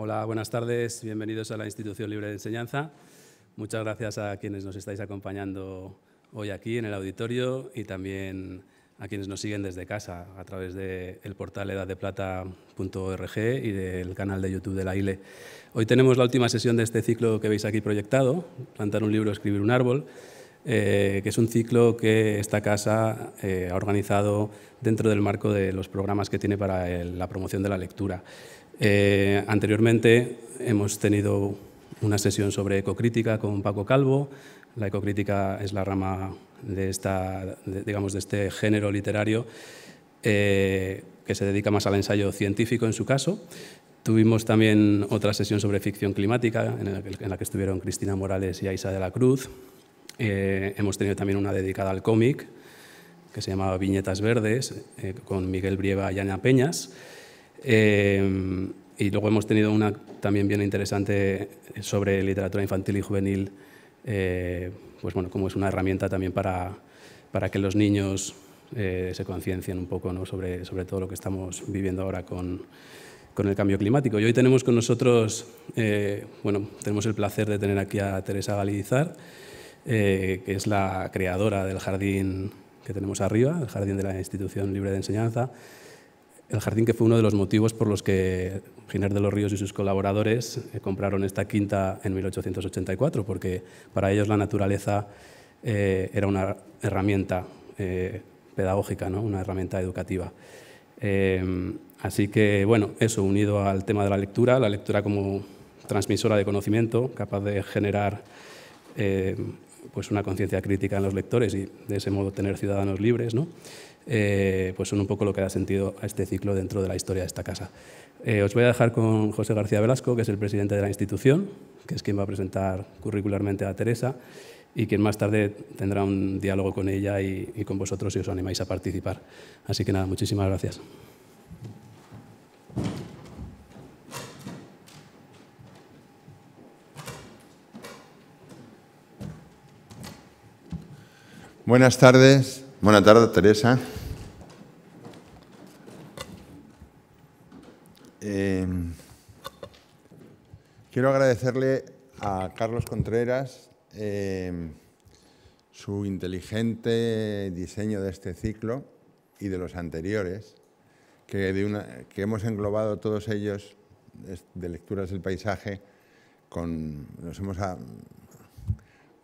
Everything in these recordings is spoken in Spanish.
Hola, buenas tardes, bienvenidos a la Institución Libre de Enseñanza. Muchas gracias a quienes nos estáis acompañando hoy aquí en el auditorio y también a quienes nos siguen desde casa a través del de portal edaddeplata.org y del canal de YouTube de la ILE. Hoy tenemos la última sesión de este ciclo que veis aquí proyectado, Plantar un libro, escribir un árbol. Eh, que es un ciclo que esta casa eh, ha organizado dentro del marco de los programas que tiene para la promoción de la lectura. Eh, anteriormente hemos tenido una sesión sobre ecocrítica con Paco Calvo. La ecocrítica es la rama de, este género literario que se dedica más al ensayo científico en su caso. Tuvimos también otra sesión sobre ficción climática en, en la que estuvieron Cristina Morales y Aisa de la Cruz. Eh, hemos tenido también una dedicada al cómic, que se llamaba Viñetas Verdes, eh, con Miguel Brieva y Ana Peñas. Eh, y luego hemos tenido una también bien interesante sobre literatura infantil y juvenil, pues bueno, como es una herramienta también para, para que los niños se conciencien un poco ¿no? sobre, sobre todo lo que estamos viviendo ahora con, con el cambio climático. Y hoy tenemos con nosotros, bueno, tenemos el placer de tener aquí a Teresa Galizar, eh, que es la creadora del jardín que tenemos arriba, el jardín de la Institución Libre de Enseñanza, el jardín que fue uno de los motivos por los que Giner de los Ríos y sus colaboradores eh, compraron esta quinta en 1884, porque para ellos la naturaleza eh, era una herramienta pedagógica, ¿no? una herramienta educativa. así que, bueno, eso unido al tema de la lectura, la lectura como transmisora de conocimiento, capaz de generar pues una conciencia crítica en los lectores y de ese modo tener ciudadanos libres, eh, pues son un poco lo que da sentido a este ciclo dentro de la historia de esta casa. Eh, os voy a dejar con José García Velasco, que es el presidente de la institución, que es quien va a presentar curricularmente a Teresa y quien más tarde tendrá un diálogo con ella y con vosotros si os animáis a participar. Así que nada, muchísimas gracias. Buenas tardes. Buenas tardes, Teresa. Em, quiero agradecerle a Carlos Contreras em, su inteligente diseño de este ciclo y de los anteriores, que, de una, que hemos englobado todos ellos de lecturas del paisaje, con, nos hemos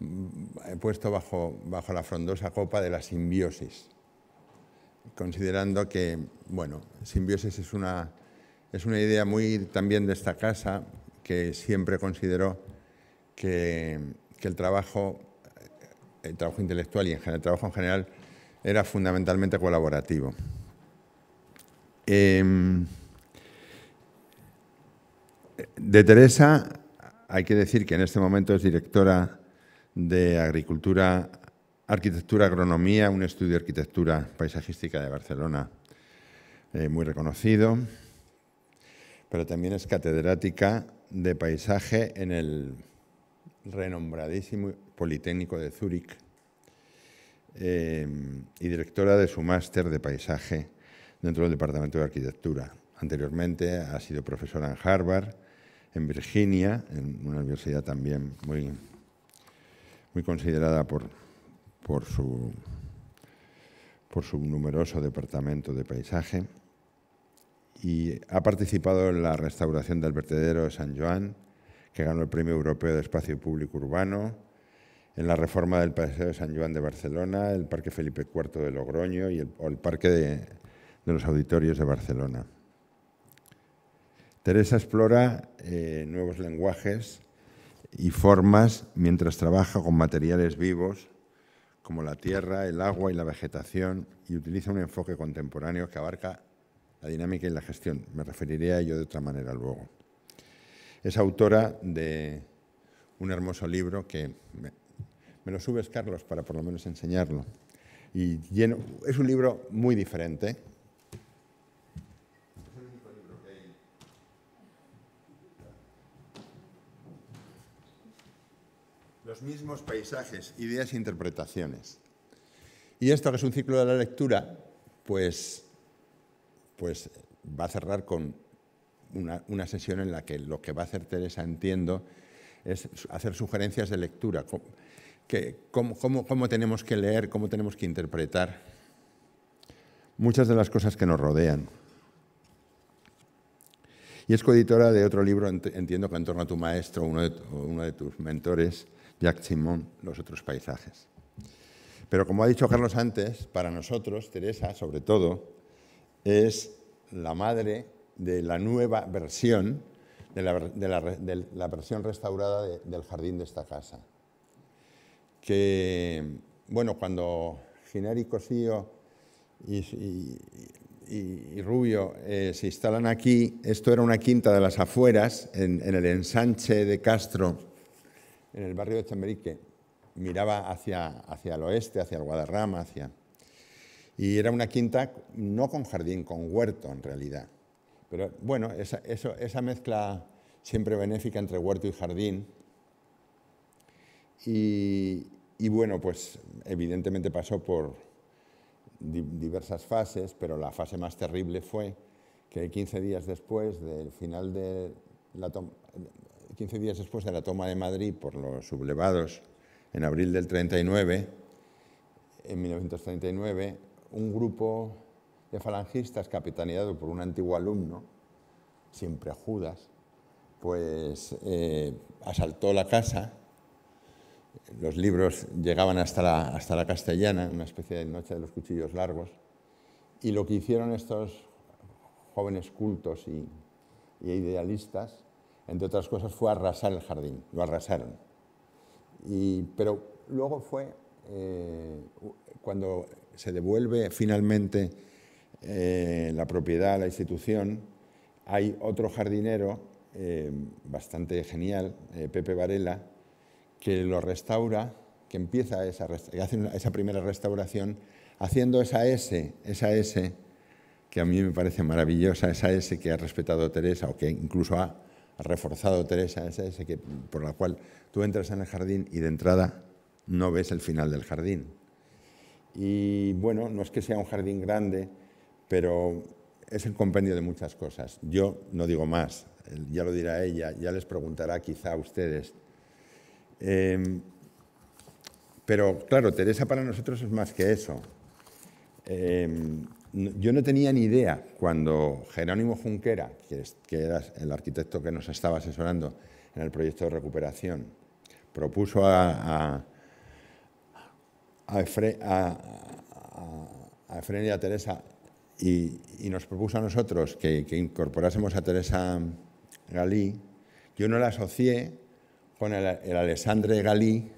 Mm, he puesto bajo, bajo la frondosa copa de la simbiosis, considerando que, bueno, simbiosis es una, es una idea muy también de esta casa que siempre consideró que, el trabajo, eh, el trabajo intelectual y en general, el trabajo en general era fundamentalmente colaborativo. Em, de Teresa, hay que decir que en este momento es directora de Agricultura, Arquitectura, Agronomía, un estudio de arquitectura paisajística de Barcelona eh, muy reconocido, pero también es catedrática de paisaje en el renombradísimo Politécnico de Zúrich eh, y directora de su máster de paisaje dentro del Departamento de Arquitectura. Anteriormente ha sido profesora en Harvard, en Virginia, en una universidad también muy muy considerada por, su, por su numeroso departamento de paisaje y ha participado en la restauración del vertedero de San Joan, que ganó el Premio Europeo de Espacio Público Urbano, en la reforma del Paseo de San Joan de Barcelona, el Parque Felipe IV de Logroño y el, Parque de, los Auditorios de Barcelona. Teresa explora eh, nuevos lenguajes y formas mientras trabaja con materiales vivos como la tierra, el agua y la vegetación y utiliza un enfoque contemporáneo que abarca la dinámica y la gestión. Me referiré a ello de otra manera luego. Es autora de un hermoso libro que me, lo subes, Carlos, para por lo menos enseñarlo. Y es un libro muy diferente, los mismos paisajes, ideas e interpretaciones. Y esto que es un ciclo de la lectura, pues, pues va a cerrar con una, sesión en la que lo que va a hacer Teresa, entiendo, es hacer sugerencias de lectura, que, tenemos que leer, cómo tenemos que interpretar muchas de las cosas que nos rodean. Y es coeditora de otro libro, entiendo que en torno a tu maestro, uno de tus mentores, Jack Simon los otros paisajes. Pero como ha dicho Carlos antes, para nosotros, Teresa, sobre todo, es la madre de la nueva versión, de la, versión restaurada del jardín de esta casa. Que, bueno, cuando Ginari Cosío y, Rubio eh, se instalan aquí, esto era una quinta de las afueras, en el ensanche de Castro, en el barrio de Chamberí miraba hacia, hacia el oeste, hacia el Guadarrama, hacia... Y era una quinta no con jardín, con huerto en realidad. Pero bueno, esa, esa mezcla siempre benéfica entre huerto y jardín. Y, bueno, pues evidentemente pasó por diversas fases, pero la fase más terrible fue que 15 días después del final de la, 15 días después de la toma de Madrid por los sublevados en abril del 39, en 1939, un grupo de falangistas capitaneado por un antiguo alumno, siempre Judas, pues eh, asaltó la casa. Los libros llegaban hasta la, hasta la castellana, una especie de noche de los cuchillos largos. Y lo que hicieron estos jóvenes cultos e y idealistas entre otras cosas, fue arrasar el jardín, lo arrasaron. Y, pero luego fue eh, cuando se devuelve finalmente eh, la propiedad a la institución, hay otro jardinero eh, bastante genial, Pepe Varela, que lo restaura, que empieza esa, esa primera restauración haciendo esa S, esa S que a mí me parece maravillosa, esa S que ha respetado Teresa o que incluso ha reforzado Teresa ese que, por la cual tú entras en el jardín y de entrada no ves el final del jardín. Y bueno, no es que sea un jardín grande, pero es el compendio de muchas cosas. Yo no digo más, ya lo dirá ella, ya les preguntará quizá a ustedes. Em, pero claro, Teresa para nosotros es más que eso. Em, yo no tenía ni idea cuando Jerónimo Junquera, que, era el arquitecto que nos estaba asesorando en el proyecto de recuperación, propuso a, a, y a Teresa y, nos propuso a nosotros que, incorporásemos a Teresa Galí, yo no la asocié con el, el Alessandre Galí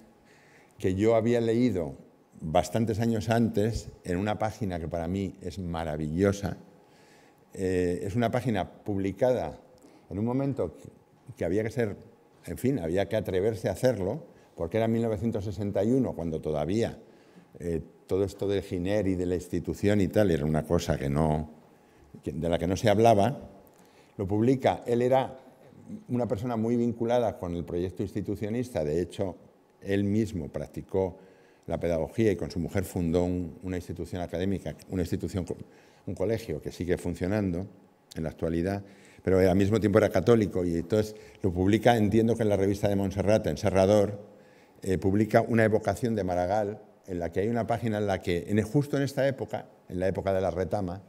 que yo había leído bastantes años antes en una página que para mí es maravillosa. Eh, es una página publicada en un momento que había que ser, en fin, había que atreverse a hacerlo, porque era 1961 cuando todavía eh, todo esto del Giner y de la institución y tal era una cosa que no, de la que no se hablaba. Lo publica, él era una persona muy vinculada con el proyecto institucionista, de hecho, él mismo practicó la pedagogía y con su mujer fundó una institución académica, una institución, un colegio que sigue funcionando en la actualidad, pero al mismo tiempo era católico y entonces lo publica, entiendo que en la revista de Montserrat, en Serrador, eh, publica una evocación de Maragall en la que hay una página en la que, en, justo en esta época, en la época de la retama,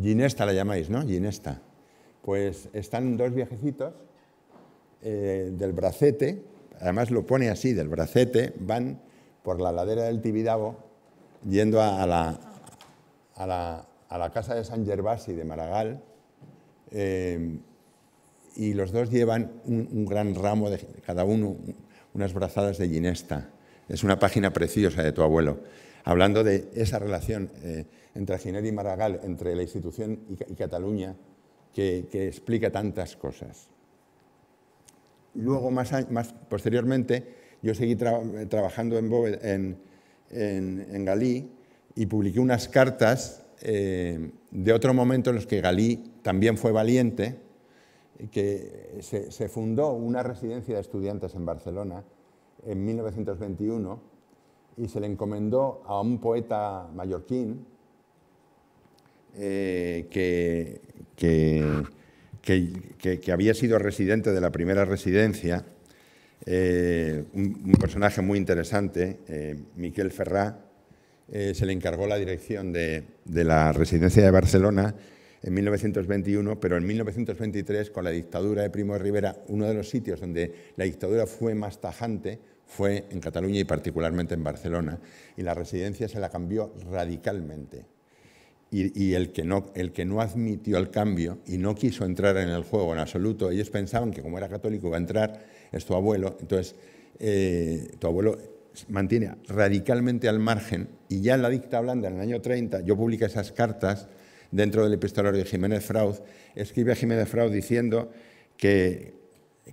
Ginesta la llamáis, ¿no? Ginesta. Pues están dos viejecitos eh, del bracete, además lo pone así, del bracete, van por la ladera del Tibidabo, yendo a la, casa de San Gervasi de Maragall, eh, y los dos llevan un, gran ramo de cada uno, unas brazadas de ginesta. Es una página preciosa de tu abuelo, hablando de esa relación eh, entre Giner y Maragall, entre la institución y, Cataluña, que, explica tantas cosas. Luego, más posteriormente, yo seguí trabajando en, Galí y publiqué unas cartas eh, de otro momento en los que Galí también fue valiente, que se, fundó una residencia de estudiantes en Barcelona en 1921 y se le encomendó a un poeta mallorquín eh, que, había sido residente de la primera residencia eh, un, personaje muy interesante, eh, Miquel Ferrá, eh, se le encargó la dirección de, la residencia de Barcelona en 1921, pero en 1923, con la dictadura de Primo de Rivera, uno de los sitios donde la dictadura fue más tajante fue en Cataluña y particularmente en Barcelona, y la residencia se la cambió radicalmente. Y, el, que no, el que no admitió el cambio y no quiso entrar en el juego en absoluto, ellos pensaban que como era católico iba a entrar, es tu abuelo. Entonces, eh, tu abuelo mantiene radicalmente al margen y ya en la dicta blanda, en el año 30, yo publica esas cartas dentro del epistolario de Jiménez Fraud, escribe a Jiménez Fraud diciendo que,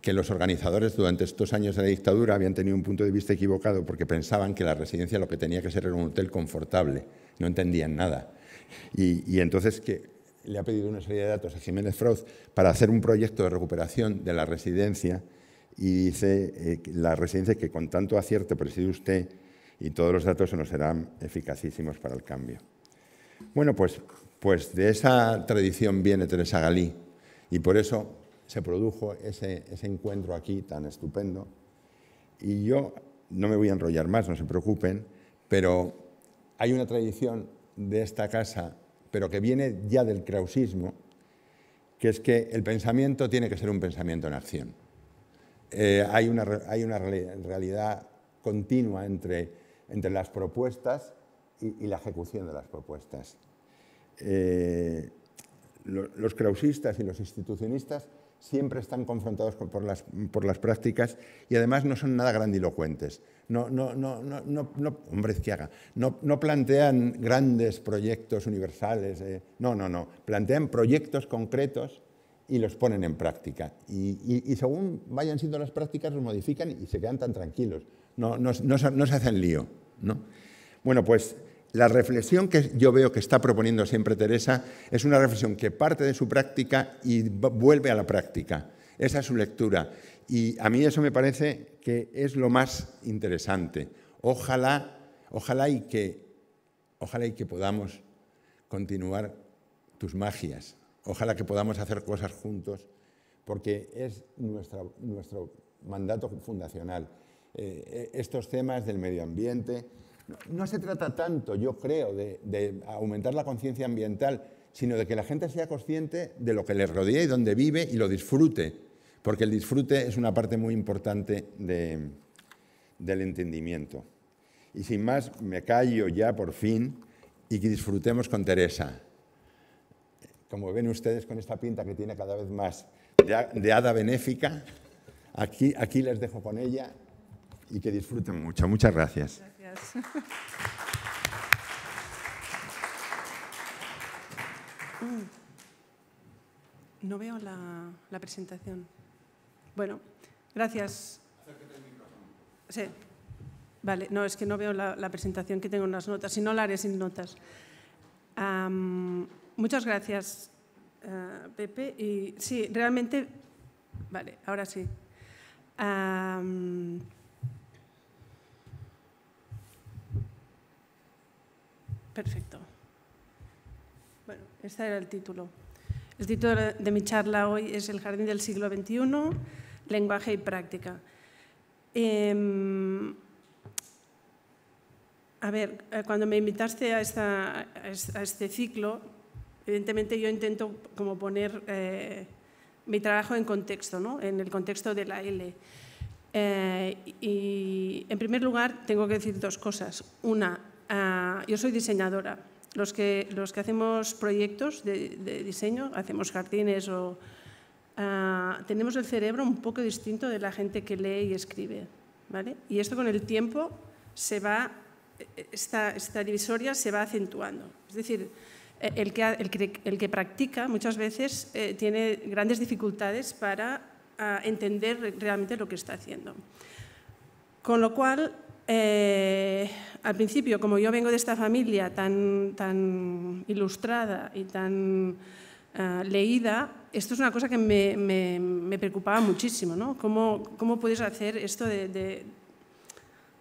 que los organizadores durante estos años de dictadura habían tenido un punto de vista equivocado porque pensaban que la residencia lo que tenía que ser era un hotel confortable, no entendían nada. Y, y entonces que le ha pedido una serie de datos a Jiménez Fraud para hacer un proyecto de recuperación de la residencia y dice eh, la residencia que con tanto acierto preside usted y todos los datos nos serán eficacísimos para el cambio. Bueno, pues, pues, de esa tradición viene Teresa Galí y por eso se produjo ese, ese encuentro aquí tan estupendo. Y yo no me voy a enrollar más, no se preocupen, pero hay una tradición de esta casa, pero que viene ya del krausismo, que es que el pensamiento tiene que ser un pensamiento en acción. Eh, hay una, realidad continua entre, las propuestas y, la ejecución de las propuestas. Eh, los clausistas y los institucionistas siempre están confrontados por, las, prácticas y además no son nada grandilocuentes. No, no, no, no que haga. No, plantean grandes proyectos universales. Eh, no, no, no. Plantean proyectos concretos y los ponen en práctica. Y, según vayan siendo las prácticas, los modifican y se quedan tan tranquilos. No, no, no, se hacen lío. Bueno, pues la reflexión que yo veo que está proponiendo siempre Teresa es una reflexión que parte de su práctica y vuelve a la práctica. Esa es su lectura. Y a mí eso me parece que es lo más interesante. Ojalá, ojalá que, ojalá y que podamos continuar tus magias, ojalá que podamos hacer cosas juntos, porque es nuestro mandato fundacional. Eh, eh, estos temas del medio ambiente, no, se trata tanto, yo creo, de, aumentar la conciencia ambiental, sino de que la gente sea consciente de lo que les rodea y donde vive y lo disfrute, porque el disfrute es una parte muy importante del entendimiento. Y sin más, me callo ya por fin y que disfrutemos con Teresa como ven ustedes con esta pinta que tiene cada vez más de, hada benéfica, aquí, aquí les dejo con ella y que disfruten mucho. Muchas gracias. gracias. Mm. No veo la, presentación. Bueno, gracias. Sí. Vale, no, es que no veo la, presentación, que tengo unas notas, si no la haré sin notas. Muchas gracias, eh, Pepe. Y sí, realmente, vale, ahora sí. perfecto. Bueno, este era el título. El título de mi charla hoy es El jardín del siglo XXI, lenguaje y práctica. Em, a ver, eh, cuando me invitaste a, esta, a este ciclo, Evidentemente yo intento como poner eh, mi trabajo en contexto, ¿no? en el contexto de la L. Eh, y en primer lugar tengo que decir dos cosas. Una, ah, yo soy diseñadora. Los que, los que hacemos proyectos de, diseño, hacemos jardines o... Ah, tenemos el cerebro un poco distinto de la gente que lee y escribe. ¿vale? Y esto con el tiempo se va, esta, esta divisoria se va acentuando. Es decir, eh, el que, practica muchas veces eh, tiene grandes dificultades para ah, entender realmente lo que está haciendo. Con lo cual, eh, al principio, como yo vengo de esta familia tan, ilustrada y tan ah, leída, esto es una cosa que me, preocupaba muchísimo, ¿no? ¿Cómo, puedes hacer esto de,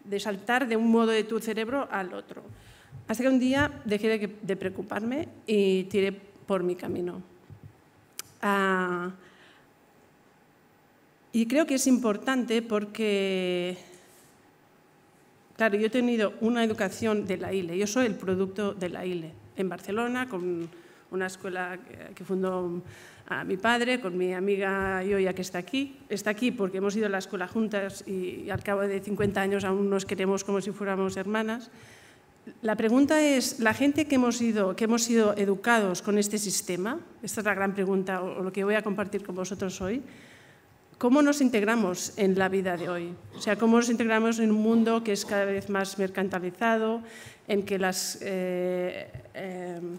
de saltar de un modo de tu cerebro al otro? Hasta que un día dejé de, preocuparme y tiré por mi camino. Ah, y creo que es importante porque, claro, yo he tenido una educación de la ILE, yo soy el producto de la ILE, en Barcelona, con una escuela que fundó ah, mi padre, con mi amiga Yoya que está aquí. Está aquí porque hemos ido a la escuela juntas y al cabo de 50 años aún nos queremos como si fuéramos hermanas. La pregunta es, ¿la gente que hemos, ido, que hemos sido educados con este sistema? Esta es la gran pregunta o lo que voy a compartir con vosotros hoy. ¿Cómo nos integramos en la vida de hoy? O sea, ¿cómo nos integramos en un mundo que es cada vez más mercantilizado, en que las, eh, em,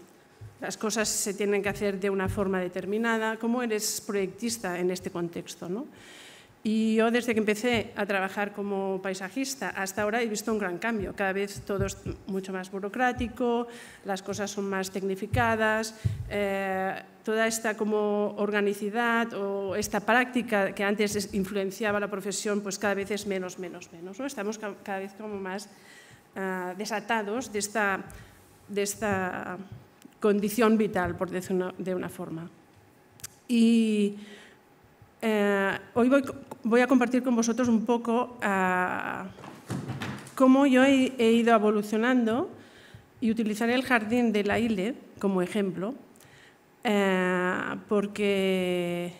las cosas se tienen que hacer de una forma determinada? ¿Cómo eres proyectista en este contexto? ¿no? Y yo desde que empecé a trabajar como paisajista hasta ahora he visto un gran cambio. Cada vez todo es mucho más burocrático, las cosas son más tecnificadas, eh, toda esta como organicidad o esta práctica que antes influenciaba la profesión, pues cada vez es menos, menos, menos. ¿no? Estamos cada vez como más ah, desatados de esta, de esta condición vital, por decirlo de una forma. Y eh, hoy voy, a compartir con vosotros un poco eh, cómo yo he, ido evolucionando y utilizaré el jardín de la ILE como ejemplo, eh, porque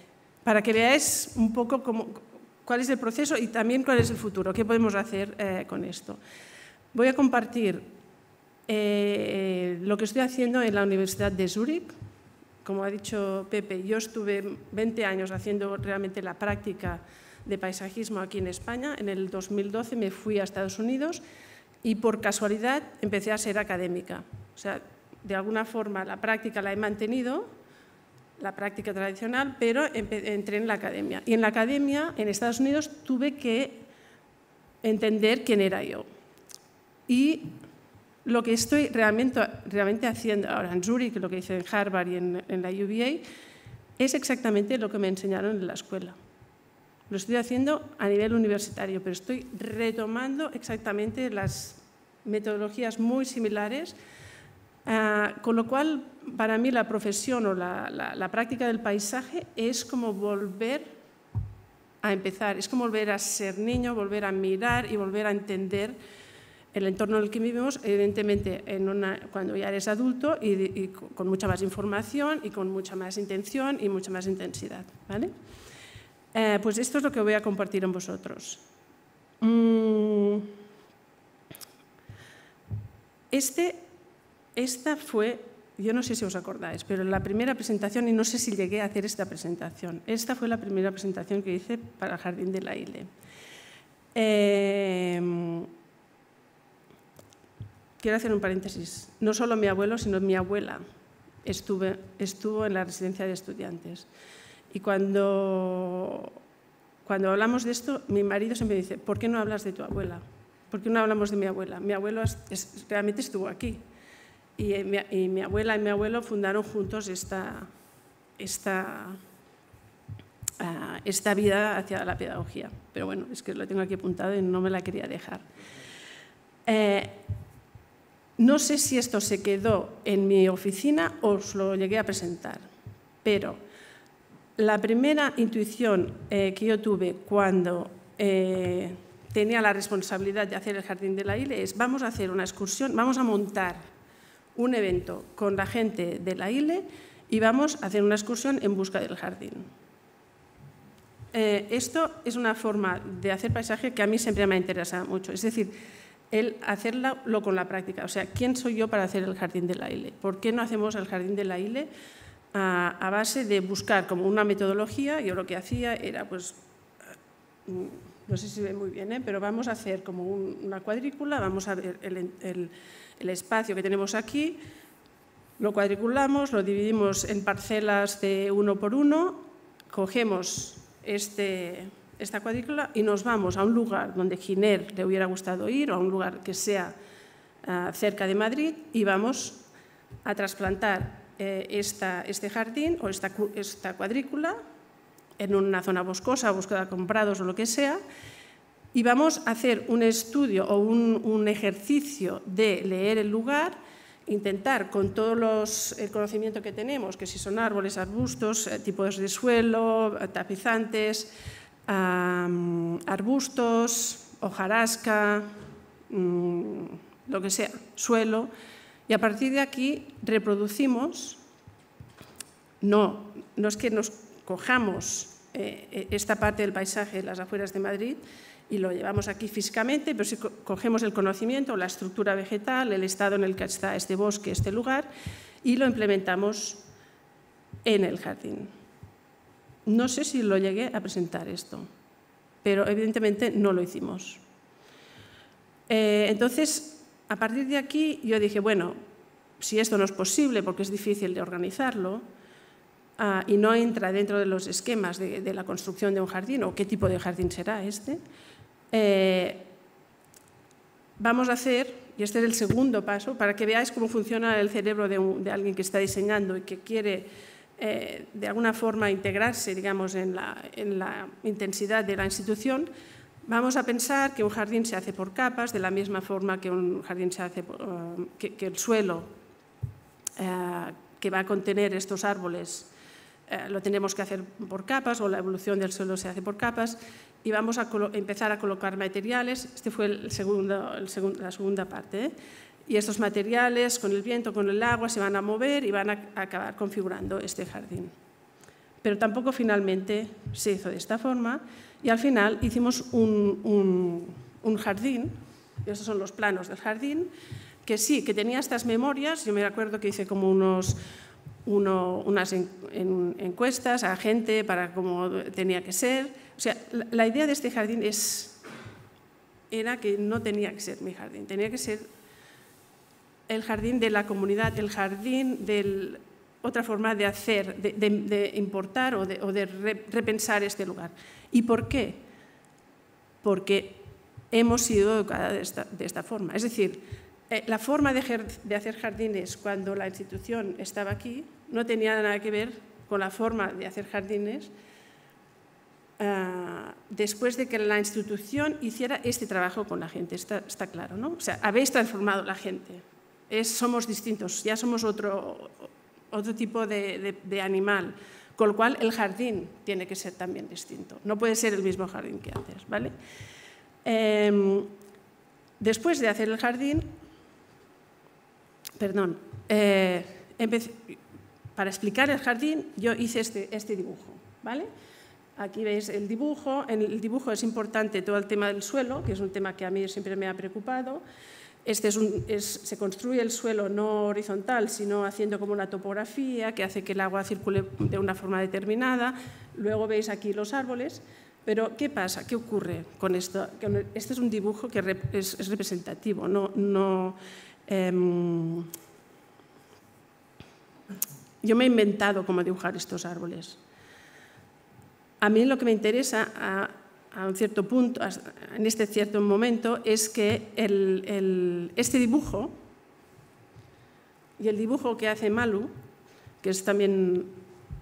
para que veáis un poco cuál es el proceso y también cuál es el futuro, qué podemos hacer con esto. Voy a compartir lo que estoy haciendo en la Universidad de Zúrich, como ha dicho Pepe, yo estuve 20 años haciendo realmente la práctica de paisajismo aquí en España. En el 2012 me fui a Estados Unidos y por casualidad empecé a ser académica. O sea, de alguna forma la práctica la he mantenido, la práctica tradicional, pero entré en la academia. Y en la academia, en Estados Unidos, tuve que entender quién era yo. Y lo que estoy realmente, realmente haciendo ahora en Zurich, lo que hice en Harvard y en, la UVA, es exactamente lo que me enseñaron en la escuela. Lo estoy haciendo a nivel universitario, pero estoy retomando exactamente las metodologías muy similares, eh, con lo cual para mí la profesión o la, la práctica del paisaje es como volver a empezar, es como volver a ser niño, volver a mirar y volver a entender el entorno en el que vivimos, evidentemente, en cuando ya eres adulto y, con mucha más información y con mucha más intención y mucha más intensidad. ¿vale? Eh, pues esto es lo que voy a compartir con vosotros. Mm. Este, esta fue, yo no sé si os acordáis, pero la primera presentación, y no sé si llegué a hacer esta presentación, esta fue la primera presentación que hice para el Jardín de la ILE. Eh, Quiero hacer un paréntesis. No solo mi abuelo, sino mi abuela estuve, estuvo en la residencia de estudiantes. Y cuando, cuando hablamos de esto, mi marido siempre dice, ¿por qué no hablas de tu abuela? ¿Por qué no hablamos de mi abuela? Mi abuelo realmente estuvo aquí. Eh, y, mi abuela y mi abuelo fundaron juntos esta, ah, esta vida hacia la pedagogía. Pero bueno, es que lo tengo aquí apuntado y no me la quería dejar. Eh, no sé si esto se quedó en mi oficina o os lo llegué a presentar, pero la primera intuición eh, que yo tuve cuando eh, tenía la responsabilidad de hacer el Jardín de la ILE es vamos a hacer una excursión, vamos a montar un evento con la gente de la ILE y vamos a hacer una excursión en busca del jardín. Eh, esto es una forma de hacer paisaje que a mí siempre me ha interesado mucho. Es decir, el hacerlo con la práctica. O sea, ¿quién soy yo para hacer el jardín de la ILE? ¿Por qué no hacemos el jardín de la ILE a, base de buscar como una metodología? Yo lo que hacía era, pues, no sé si ve muy bien, ¿eh? pero vamos a hacer como una cuadrícula, vamos a ver el, el espacio que tenemos aquí, lo cuadriculamos, lo dividimos en parcelas de uno por uno, cogemos este, esta cuadrícula y nos vamos a un lugar donde Giner le hubiera gustado ir o a un lugar que sea ah, cerca de Madrid y vamos a trasplantar eh, este jardín o esta, cuadrícula en una zona boscosa, buscada con prados o lo que sea, y vamos a hacer un estudio o un, ejercicio de leer el lugar, intentar con todo el conocimiento que tenemos, que si son árboles, arbustos, eh, tipos de suelo, tapizantes, arbustos, hojarasca, mm, lo que sea, suelo, y a partir de aquí reproducimos, no, no es que nos cojamos eh, e, esta parte del paisaje, las afueras de Madrid, y lo llevamos aquí físicamente, pero si cogemos el conocimiento, la estructura vegetal, el estado en el que está este bosque, este lugar, y lo implementamos en el jardín. No sé si lo llegué a presentar esto, pero evidentemente no lo hicimos. Eh, entonces, a partir de aquí yo dije, bueno, si esto no es posible porque es difícil de organizarlo ah, y no entra dentro de los esquemas de, la construcción de un jardín o qué tipo de jardín será este, eh, vamos a hacer, y este es el segundo paso, para que veáis cómo funciona el cerebro de alguien que está diseñando y que quiere eh, de alguna forma integrarse, digamos, en la, intensidad de la institución, Vamos a pensar que un jardín se hace por capas, de la misma forma que un jardín se hace eh, que, el suelo eh, que va a contener estos árboles lo tenemos que hacer por capas o la evolución del suelo se hace por capas y vamos a empezar a colocar materiales. Este fue la segunda parte y estos materiales con el viento, con el agua, se van a mover y van a acabar configurando este jardín. Pero tampoco finalmente se hizo de esta forma y al final hicimos un, un, un jardín, estos son los planos del jardín, que sí, que tenía estas memorias, yo me acuerdo que hice como unos, unas encuestas a gente para cómo tenía que ser. O sea, la, idea de este jardín es, era que no tenía que ser mi jardín, tenía que ser el jardín de la comunidad, el jardín de otra forma de hacer, de, importar o de, repensar este lugar. ¿Y por qué? Porque hemos sido educadas de esta, forma. Es decir, eh, la forma de, hacer jardines cuando la institución estaba aquí no tenía nada que ver con la forma de hacer jardines ah, después de que la institución hiciera este trabajo con la gente. Está, está claro, ¿no? O sea, habéis transformado la gente somos distintos, ya somos otro, otro tipo de, animal. Con lo cual, el jardín tiene que ser también distinto. No puede ser el mismo jardín que antes. ¿vale? Em, después de hacer el jardín, perdón, eh, para explicar el jardín yo hice este, este dibujo, ¿vale? Aquí veis el dibujo. En el dibujo es importante todo el tema del suelo, que es un tema que a mí siempre me ha preocupado. Este es un, se construye el suelo no horizontal, sino haciendo como una topografía que hace que el agua circule de una forma determinada. Luego veis aquí los árboles. Pero, ¿qué pasa? ¿Qué ocurre con esto? Este es un dibujo que es, representativo, no... no em, yo me he inventado cómo dibujar estos árboles. A mí lo que me interesa a un cierto punto, en este cierto momento, es que este dibujo y el dibujo que hace Malú, que es también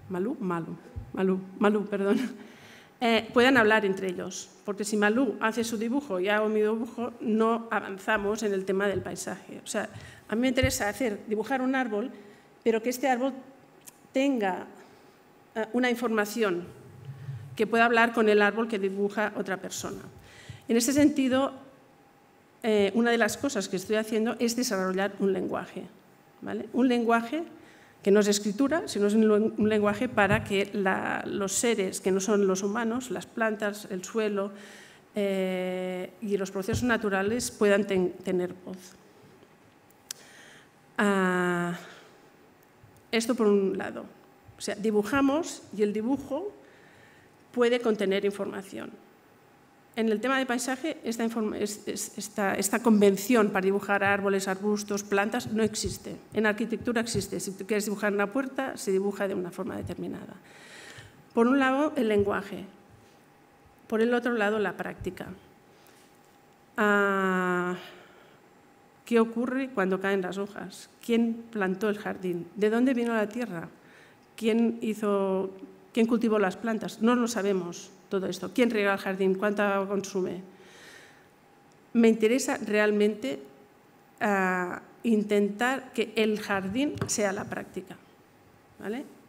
Malú, Malu, Malú, Malú, perdón, eh, puedan hablar entre ellos, porque si Malú hace su dibujo y hago mi dibujo, no avanzamos en el tema del paisaje. O sea, a mí me interesa hacer, dibujar un árbol, pero que este árbol tenga eh, una información que pueda hablar con el árbol que dibuja otra persona. En ese sentido, eh, una de las cosas que estoy haciendo es desarrollar un lenguaje. Un lenguaje que no es escritura, sino es un lenguaje para que los seres que no son los humanos, las plantas, el suelo eh, y los procesos naturales puedan tener voz. Ah, esto por un lado. O sea, dibujamos y el dibujo puede contener información. En el tema de paisaje, esta, convención para dibujar árboles, arbustos, plantas, no existe. En arquitectura existe. Si tú quieres dibujar una puerta, se dibuja de una forma determinada. Por un lado, el lenguaje. Por el otro lado, la práctica. Ah, ¿Qué ocurre cuando caen las hojas? ¿Quién plantó el jardín? ¿De dónde vino la tierra? ¿Quién hizo ¿Quién cultivó las plantas? No lo sabemos todo esto. ¿Quién riega el jardín? ¿Cuánta consume? Me interesa realmente ah, intentar que el jardín sea la práctica.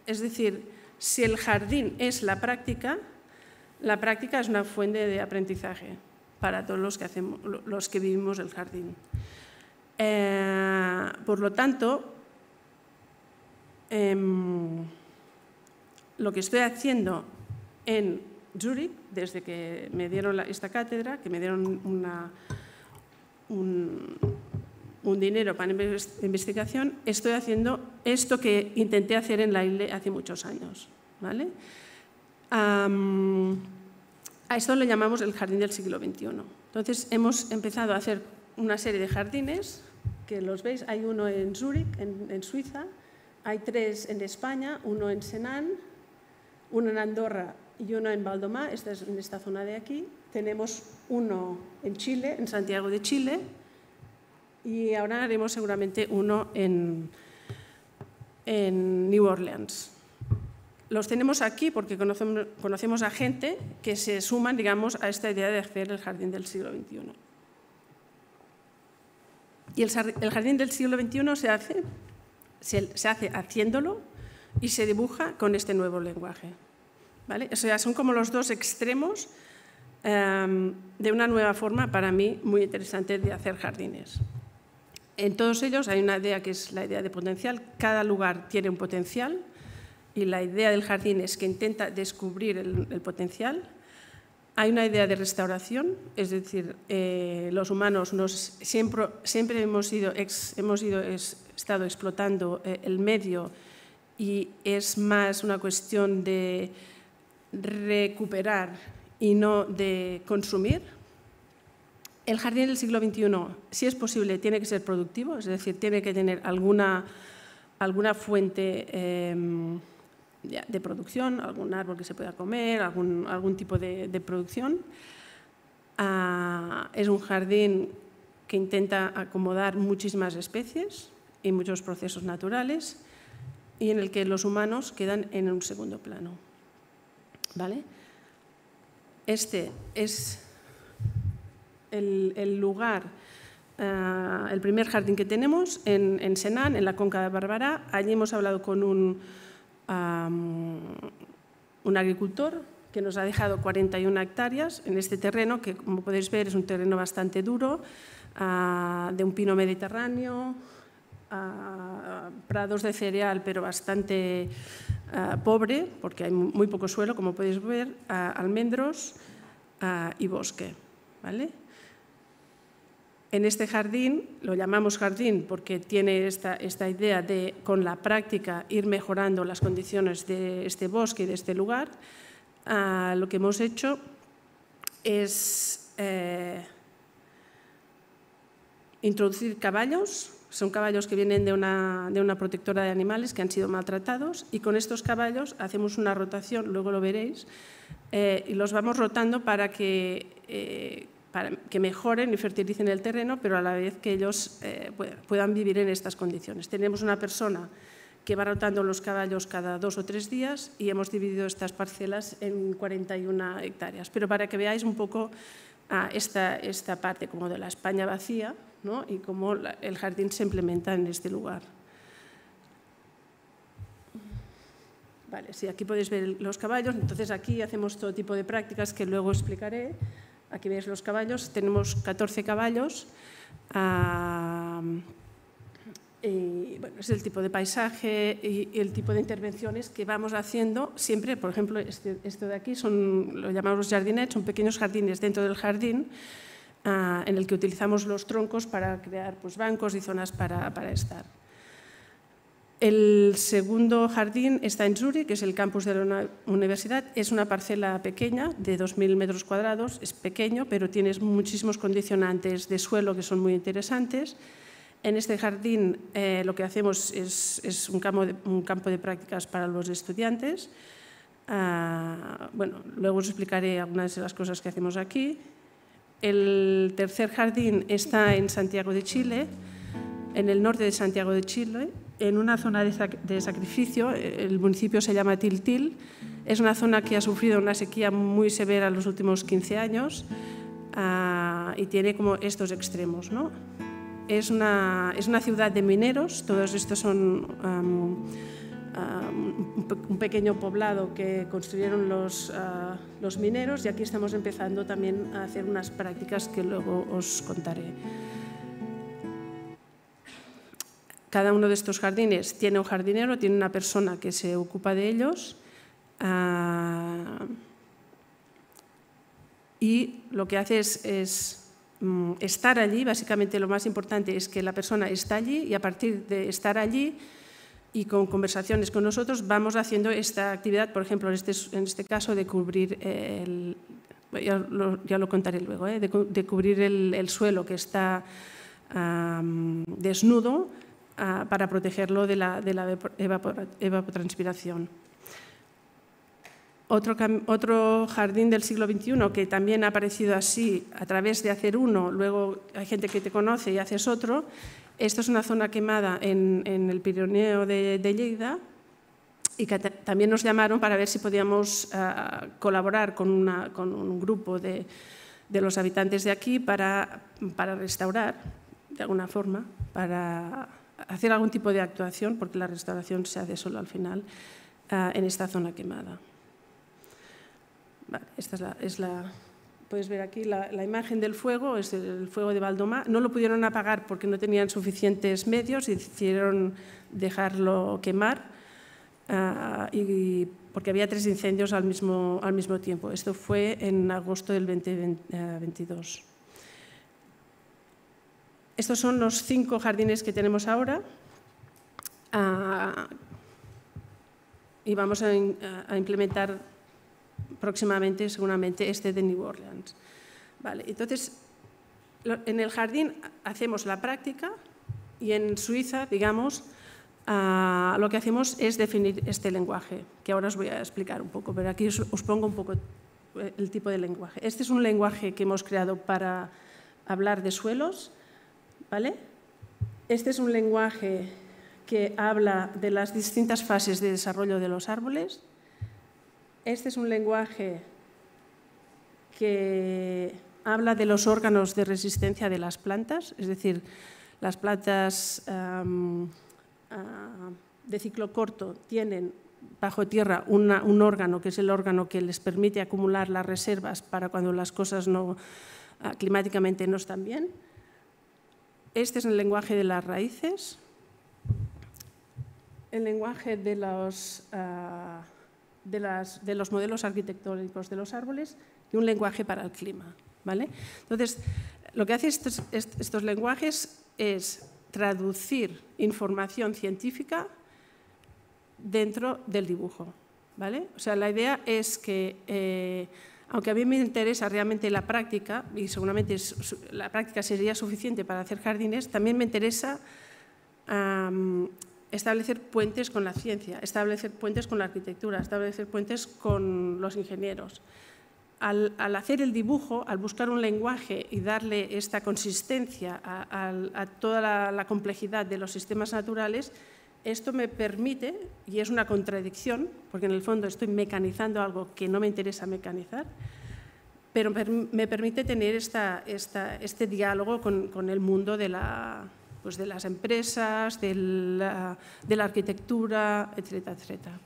Es decir, si el jardín es la práctica, la práctica es una fuente de aprendizaje para todos los que, hacemos, los que vivimos el jardín. Eh, por lo tanto, em, lo que estoy haciendo en Zurich, desde que me dieron esta cátedra, que me dieron una, un, dinero para investigación, estoy haciendo esto que intenté hacer en la ILE hace muchos años. ¿vale? a esto le llamamos el jardín del siglo XXI. Entonces, hemos empezado a hacer una serie de jardines, que los veis, hay uno en Zúrich, en, en Suiza, hay tres en España, uno en Senan, uno en Andorra y uno en Valdomá, esta es en esta zona de aquí. Tenemos uno en Chile, en Santiago de Chile, y ahora haremos seguramente uno en, New Orleans. Los tenemos aquí porque conocemos, a gente que se suman, digamos, a esta idea de hacer el jardín del siglo XXI. Y el, jardín del siglo XXI se hace, se hace haciéndolo, y se dibuja con este nuevo lenguaje. ¿Vale? O sea, son como los dos extremos em, de una nueva forma para mí muy interesante de hacer jardines. En todos ellos hay una idea que es la idea de potencial. Cada lugar tiene un potencial y la idea del jardín es que intenta descubrir el, potencial. Hay una idea de restauración, es decir, eh, los humanos nos, siempre, siempre hemos, ido hemos ido estado explotando eh, el medio y es más una cuestión de recuperar y no de consumir. El jardín del siglo XXI, si es posible, tiene que ser productivo, es decir, tiene que tener alguna, fuente em, de producción, algún árbol que se pueda comer, algún, tipo de, producción. Ah, es un jardín que intenta acomodar muchísimas especies y muchos procesos naturales y en el que los humanos quedan en un segundo plano. ¿Vale? Este es el, lugar, eh, el primer jardín que tenemos en, en Senan, en la Conca de Bárbara Allí hemos hablado con un, un agricultor que nos ha dejado 41 hectáreas en este terreno, que como podéis ver es un terreno bastante duro, ah, de un pino mediterráneo, prados de cereal, pero bastante pobre, porque hay muy poco suelo, como podéis ver, almendros y bosque. ¿vale? En este jardín, lo llamamos jardín porque tiene esta, idea de, con la práctica, ir mejorando las condiciones de este bosque y de este lugar, lo que hemos hecho es eh, introducir caballos son caballos que vienen de una, protectora de animales que han sido maltratados y con estos caballos hacemos una rotación, luego lo veréis, eh, y los vamos rotando para que, eh, que mejoren y fertilicen el terreno, pero a la vez que ellos eh, puedan vivir en estas condiciones. Tenemos una persona que va rotando los caballos cada dos o tres días y hemos dividido estas parcelas en 41 hectáreas. Pero para que veáis un poco ah, esta parte como de la España vacía, y cómo el jardín se implementa en este lugar. Vale, aquí podéis ver los caballos, entonces aquí hacemos todo tipo de prácticas que luego explicaré. Aquí veis los caballos, tenemos 14 caballos. Ah, es el tipo de paisaje y, el tipo de intervenciones que vamos haciendo siempre. Por ejemplo, este, esto de aquí son, lo llamamos jardinets, son pequeños jardines dentro del jardín en el que utilizamos los troncos para crear pues, bancos y zonas para, para estar. El segundo jardín está en Zurich, que es el campus de la universidad. Es una parcela pequeña, de 2.000 metros cuadrados. Es pequeño, pero tiene muchísimos condicionantes de suelo que son muy interesantes. En este jardín eh, lo que hacemos es, es un, campo de, un, campo de, prácticas para los estudiantes. Ah, bueno, luego os explicaré algunas de las cosas que hacemos aquí. El tercer jardín está en Santiago de Chile, en el norte de Santiago de Chile, en una zona de, sacrificio. El municipio se llama Tiltil. Es una zona que ha sufrido una sequía muy severa en los últimos 15 años ah, y tiene como estos extremos. ¿no? Es, una, es, una, ciudad de mineros, todos estos son un pequeño poblado que construyeron ah, los, mineros y aquí estamos empezando también a hacer unas prácticas que luego os contaré. Cada uno de estos jardines tiene un jardinero, tiene una persona que se ocupa de ellos. Ah, y lo que hace es, mm, estar allí. Básicamente lo más importante es que la persona está allí y a partir de estar allí y con conversaciones con nosotros vamos haciendo esta actividad, por ejemplo, en este, en este caso de cubrir el... Ya lo, contaré luego, ¿eh? de, cubrir el, suelo que está desnudo ah, para protegerlo de la, evapotranspiración. Otro, otro, jardín del siglo XXI que también ha aparecido así a través de hacer uno, luego hay gente que te conoce y haces otro, esto es una zona quemada en, el Pirineo de, Lleida y también nos llamaron para ver si podíamos ah, colaborar con, un grupo de, los habitantes de aquí para, restaurar, de alguna forma, para hacer algún tipo de actuación, porque la restauración se hace solo al final, ah, en esta zona quemada. esta es la puedes ver aquí la, imagen del fuego, es el fuego de Valdomá. No lo pudieron apagar porque no tenían suficientes medios y decidieron dejarlo quemar ah, porque había tres incendios al mismo, al mismo tiempo. Esto fue en agosto del 2022. Ah, Estos son los cinco jardines que tenemos ahora. Ah, y vamos a implementar próximamente seguramente este de New Orleans. Vale, entonces, en el jardín hacemos la práctica y en Suiza, digamos, ah, lo que hacemos es definir este lenguaje, que ahora os voy a explicar un poco, pero aquí os, os pongo un poco eh, el tipo de lenguaje. Este es un lenguaje que hemos creado para hablar de suelos, ¿vale? Este es un lenguaje que habla de las distintas fases de desarrollo de los árboles. Este es un lenguaje que habla de los órganos de resistencia de las plantas, es decir, las plantas ah, de ciclo corto tienen bajo tierra un órgano que es el órgano que les permite acumular las reservas para cuando las cosas no, ah, climáticamente no están bien. Este es el lenguaje de las raíces, el lenguaje de los... Ah, de, los modelos arquitectónicos de los árboles y un lenguaje para el clima. ¿vale? Entonces, lo que hacen estos, lenguajes es traducir información científica dentro del dibujo. ¿vale? O sea, la idea es que, eh, aunque a mí me interesa realmente la práctica, y seguramente la práctica sería suficiente para hacer jardines, también me interesa establecer puentes con la ciencia, establecer puentes con la arquitectura, establecer puentes con los ingenieros. Al, hacer el dibujo, al buscar un lenguaje y darle esta consistencia a, toda la, complejidad de los sistemas naturales, esto me permite, y es una contradicción, porque en el fondo estoy mecanizando algo que no me interesa mecanizar, pero me permite tener esta, este diálogo con el mundo de la, pues de las empresas, de la arquitectura, etcétera, etcétera.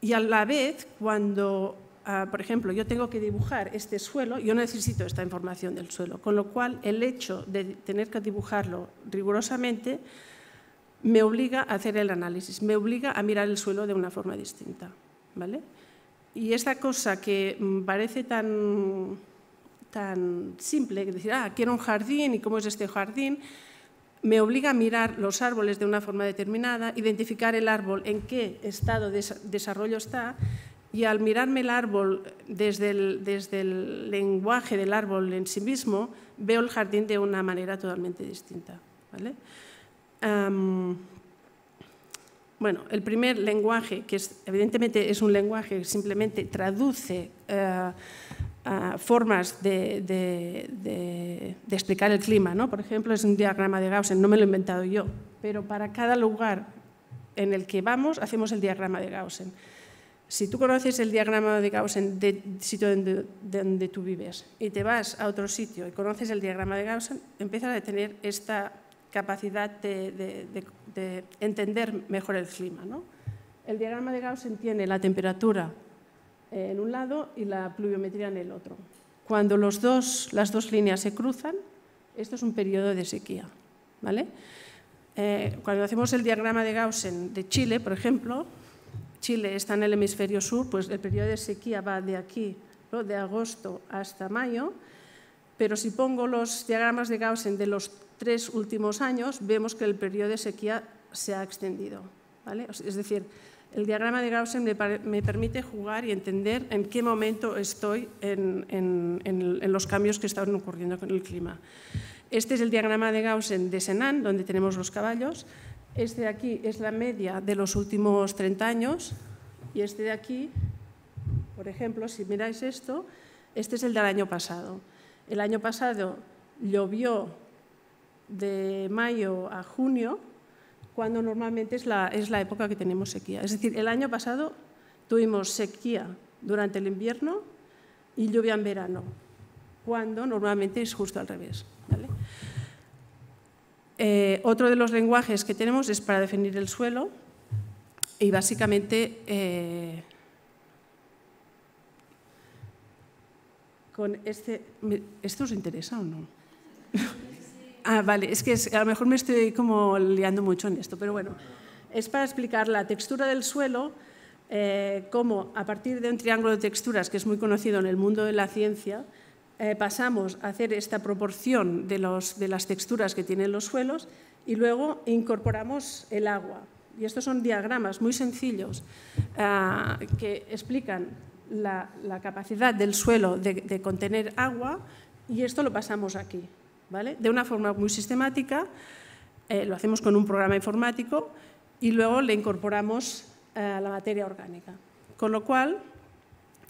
y a la vez, cuando, ah, por ejemplo, yo tengo que dibujar este suelo, yo necesito esta información del suelo, con lo cual el hecho de tener que dibujarlo rigurosamente me obliga a hacer el análisis, me obliga a mirar el suelo de una forma distinta. ¿vale? Y esta cosa que mm, parece tan tan simple, que decir, ah, quiero un jardín y cómo es este jardín, me obliga a mirar los árboles de una forma determinada, identificar el árbol en qué estado de desarrollo está, y al mirarme el árbol desde el, desde el lenguaje del árbol en sí mismo, veo el jardín de una manera totalmente distinta. bueno, el primer lenguaje, que es, evidentemente es un lenguaje que simplemente traduce eh, formas de, explicar el clima. ¿no? Por ejemplo, es un diagrama de gaussen no me lo he inventado yo, pero para cada lugar en el que vamos hacemos el diagrama de Gaussen. Si tú conoces el diagrama de Gaussen del sitio donde, tú vives y te vas a otro sitio y conoces el diagrama de Gaussen, empiezas a tener esta capacidad de, entender mejor el clima. ¿no? El diagrama de Gaussen tiene la temperatura, en un lado y la pluviometría en el otro. Cuando las dos líneas se cruzan, esto es un periodo de sequía. ¿vale? Eh, cuando hacemos el diagrama de Gausen de Chile, por ejemplo, Chile está en el hemisferio sur, pues el periodo de sequía va de aquí, de agosto hasta mayo, pero si pongo los diagramas de Gausen de los tres últimos años, vemos que el periodo de sequía se ha extendido. ¿vale? Es decir, el diagrama de Gaussen me, permite jugar y entender en qué momento estoy en, los cambios que están ocurriendo con el clima. Este es el diagrama de Gaussen de Senan, donde tenemos los caballos. Este de aquí es la media de los últimos 30 años y este de aquí, por ejemplo, si miráis esto, este es el del año pasado. El año pasado llovió de mayo a junio cuando normalmente es la, es la época que tenemos sequía. Es decir, el año pasado tuvimos sequía durante el invierno y lluvia en verano, cuando normalmente es justo al revés. Eh, otro de los lenguajes que tenemos es para definir el suelo y básicamente eh, con este, ¿esto os interesa o no? Ah, vale, es que a lo mejor me estoy como liando mucho en esto, pero bueno, es para explicar la textura del suelo, eh, cómo a partir de un triángulo de texturas que es muy conocido en el mundo de la ciencia, eh, pasamos a hacer esta proporción de, las texturas que tienen los suelos y luego incorporamos el agua. Y estos son diagramas muy sencillos ah, que explican la, capacidad del suelo de contener agua y esto lo pasamos aquí. De una forma muy sistemática, eh, lo hacemos con un programa informático y luego le incorporamos a eh, la materia orgánica. Con lo cual,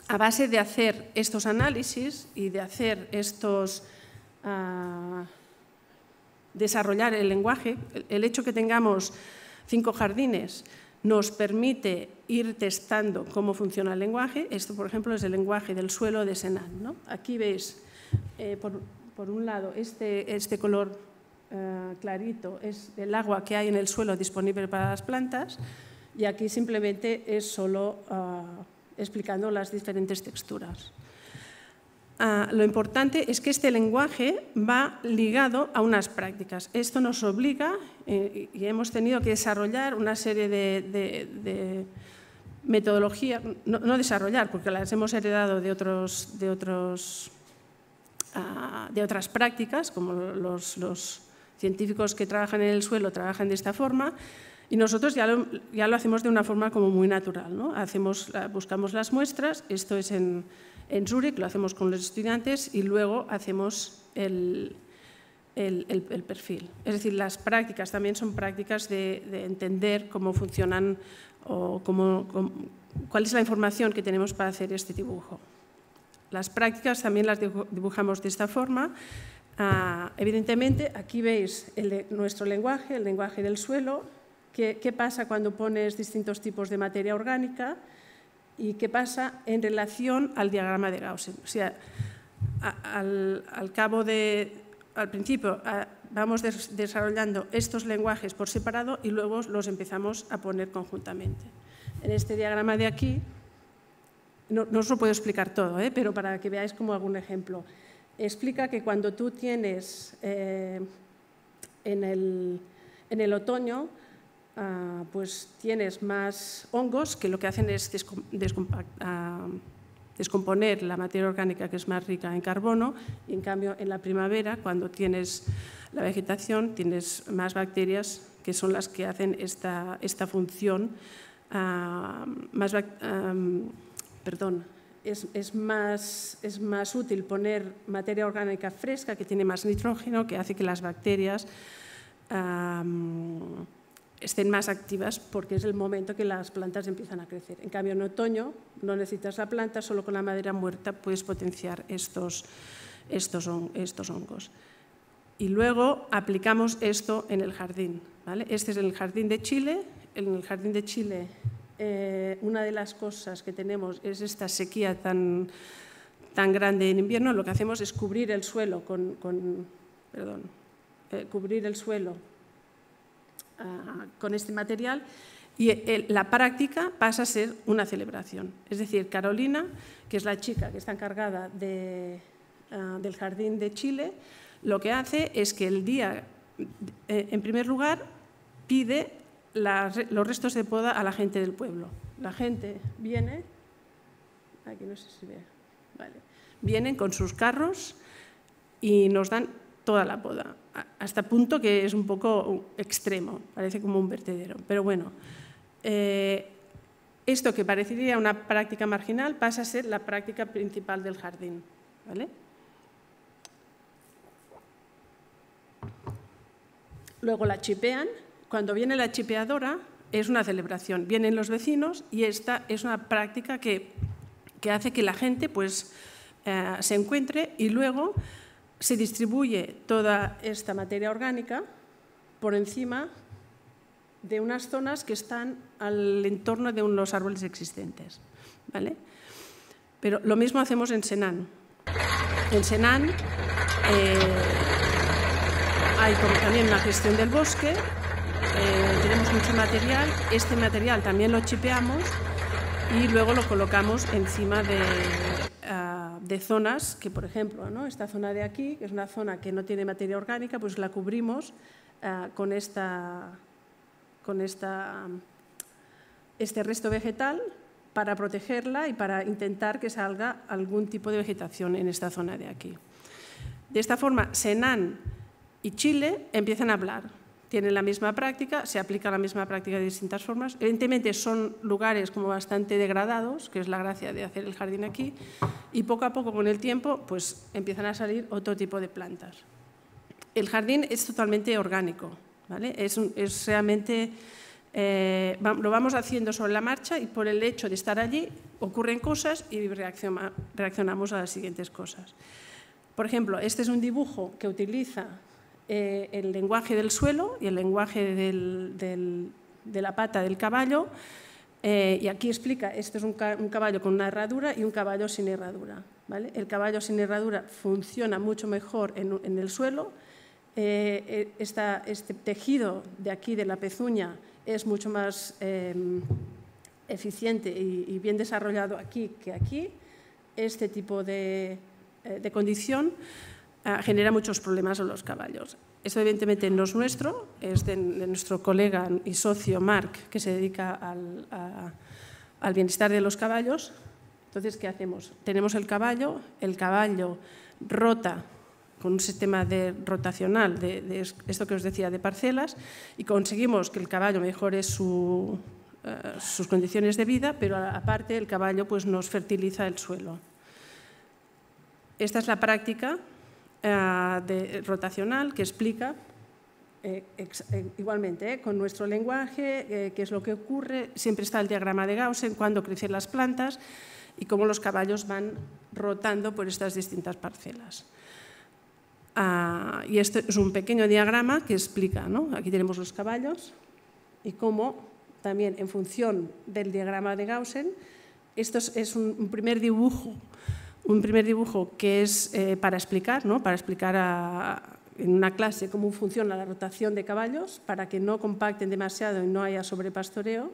a base de hacer estos análisis y de hacer estos... Ah, desarrollar el lenguaje, el hecho que tengamos cinco jardines nos permite ir testando cómo funciona el lenguaje. Esto, por ejemplo, es el lenguaje del suelo de Senal. Aquí veis, eh, por un lado, este, este color eh, clarito es el agua que hay en el suelo disponible para las plantas y aquí simplemente es solo eh, explicando las diferentes texturas. Ah, lo importante es que este lenguaje va ligado a unas prácticas. Esto nos obliga eh, y hemos tenido que desarrollar una serie de, metodologías, no, no, desarrollar porque las hemos heredado de otros, de otros de otras prácticas, como los, científicos que trabajan en el suelo trabajan de esta forma, y nosotros ya lo, ya lo hacemos de una forma como muy natural. ¿no? Hacemos, buscamos las muestras, esto es en, en Zurich, lo hacemos con los estudiantes y luego hacemos el, el, perfil. Es decir, las prácticas también son prácticas de, entender cómo funcionan o cómo, cuál es la información que tenemos para hacer este dibujo. Las prácticas también las dibujamos de esta forma. Ah, evidentemente, aquí veis nuestro lenguaje, el lenguaje del suelo, qué, pasa cuando pones distintos tipos de materia orgánica y qué pasa en relación al diagrama de Gauss. O sea, al, principio ah, vamos desarrollando estos lenguajes por separado y luego los empezamos a poner conjuntamente. En este diagrama de aquí no, os lo puedo explicar todo, ¿eh? pero para que veáis como algún ejemplo. Explica que cuando tú tienes eh, en, el, otoño, ah, pues tienes más hongos que lo que hacen es ah, descomponer la materia orgánica que es más rica en carbono y en cambio en la primavera, cuando tienes la vegetación, tienes más bacterias que son las que hacen esta, función ah, más perdón, es, más, útil poner materia orgánica fresca que tiene más nitrógeno, que hace que las bacterias estén más activas porque es el momento que las plantas empiezan a crecer. En cambio, en otoño no necesitas la planta, solo con la madera muerta puedes potenciar estos, estos, hongos. Y luego aplicamos esto en el jardín. ¿vale? Este es el jardín de Chile. En el jardín de Chile eh, una de las cosas que tenemos es esta sequía tan, tan grande en invierno, lo que hacemos es cubrir el suelo con, con eh, cubrir el suelo ah, con este material y la práctica pasa a ser una celebración. Es decir, Carolina, que es la chica que está encargada de, ah, del jardín de Chile, lo que hace es que el día, eh, en primer lugar, pide los restos de poda a la gente del pueblo. La gente viene, aquí no sé si ve, vienen con sus carros y nos dan toda la poda, hasta punto que es un poco extremo, parece como un vertedero. Pero bueno, eh, esto que parecería una práctica marginal pasa a ser la práctica principal del jardín. Luego la chipean cuando viene la chipeadora es una celebración, vienen los vecinos y esta es una práctica que, hace que la gente pues, eh, se encuentre y luego se distribuye toda esta materia orgánica por encima de unas zonas que están al entorno de unos árboles existentes. ¿vale? Pero lo mismo hacemos en Senán. En Senán eh, hay también una gestión del bosque eh, tenemos mucho material, este material también lo chipeamos y luego lo colocamos encima de, ah, zonas que, por ejemplo, esta zona de aquí, que es una zona que no tiene materia orgánica, pues la cubrimos ah, con, esta, con este resto vegetal para protegerla y para intentar que salga algún tipo de vegetación en esta zona de aquí. De esta forma, Senán y Chile empiezan a hablar tienen la misma práctica, se aplica la misma práctica de distintas formas. Evidentemente son lugares como bastante degradados, que es la gracia de hacer el jardín aquí, y poco a poco con el tiempo pues empiezan a salir otro tipo de plantas. El jardín es totalmente orgánico, ¿vale? es, realmente... Eh, lo vamos haciendo sobre la marcha y por el hecho de estar allí ocurren cosas y reaccionamos a las siguientes cosas. Por ejemplo, este es un dibujo que utiliza eh, el lenguaje del suelo y el lenguaje de la pata del caballo. Eh, y aquí explica, este es un, caballo con una herradura y un caballo sin herradura. El caballo sin herradura funciona mucho mejor en, el suelo. Eh, este tejido de aquí, de la pezuña, es mucho más em, eficiente y, bien desarrollado aquí que aquí. Este tipo de condición Ah, genera muchos problemas a los caballos. Esto evidentemente no es nuestro, es de, nuestro colega y socio Mark, que se dedica al, bienestar de los caballos. Entonces, ¿qué hacemos? Tenemos el caballo, el caballo rota con un sistema de rotacional, de, esto que os decía, de parcelas, y conseguimos que el caballo mejore eh, sus condiciones de vida, pero aparte el caballo pues, nos fertiliza el suelo. Esta es la práctica Ah, eh, rotacional que explica eh, eh, igualmente, con nuestro lenguaje, qué es lo que ocurre. Siempre está el diagrama de Gaussen, cuándo crecen las plantas y cómo los caballos van rotando por estas distintas parcelas. Ah, y esto es un pequeño diagrama que explica, ¿no? aquí tenemos los caballos y cómo también en función del diagrama de Gaussen, esto es un primer dibujo un primer dibujo que es eh, para explicar, ¿no? para explicar en una clase cómo funciona la rotación de caballos para que no compacten demasiado y no haya sobrepastoreo,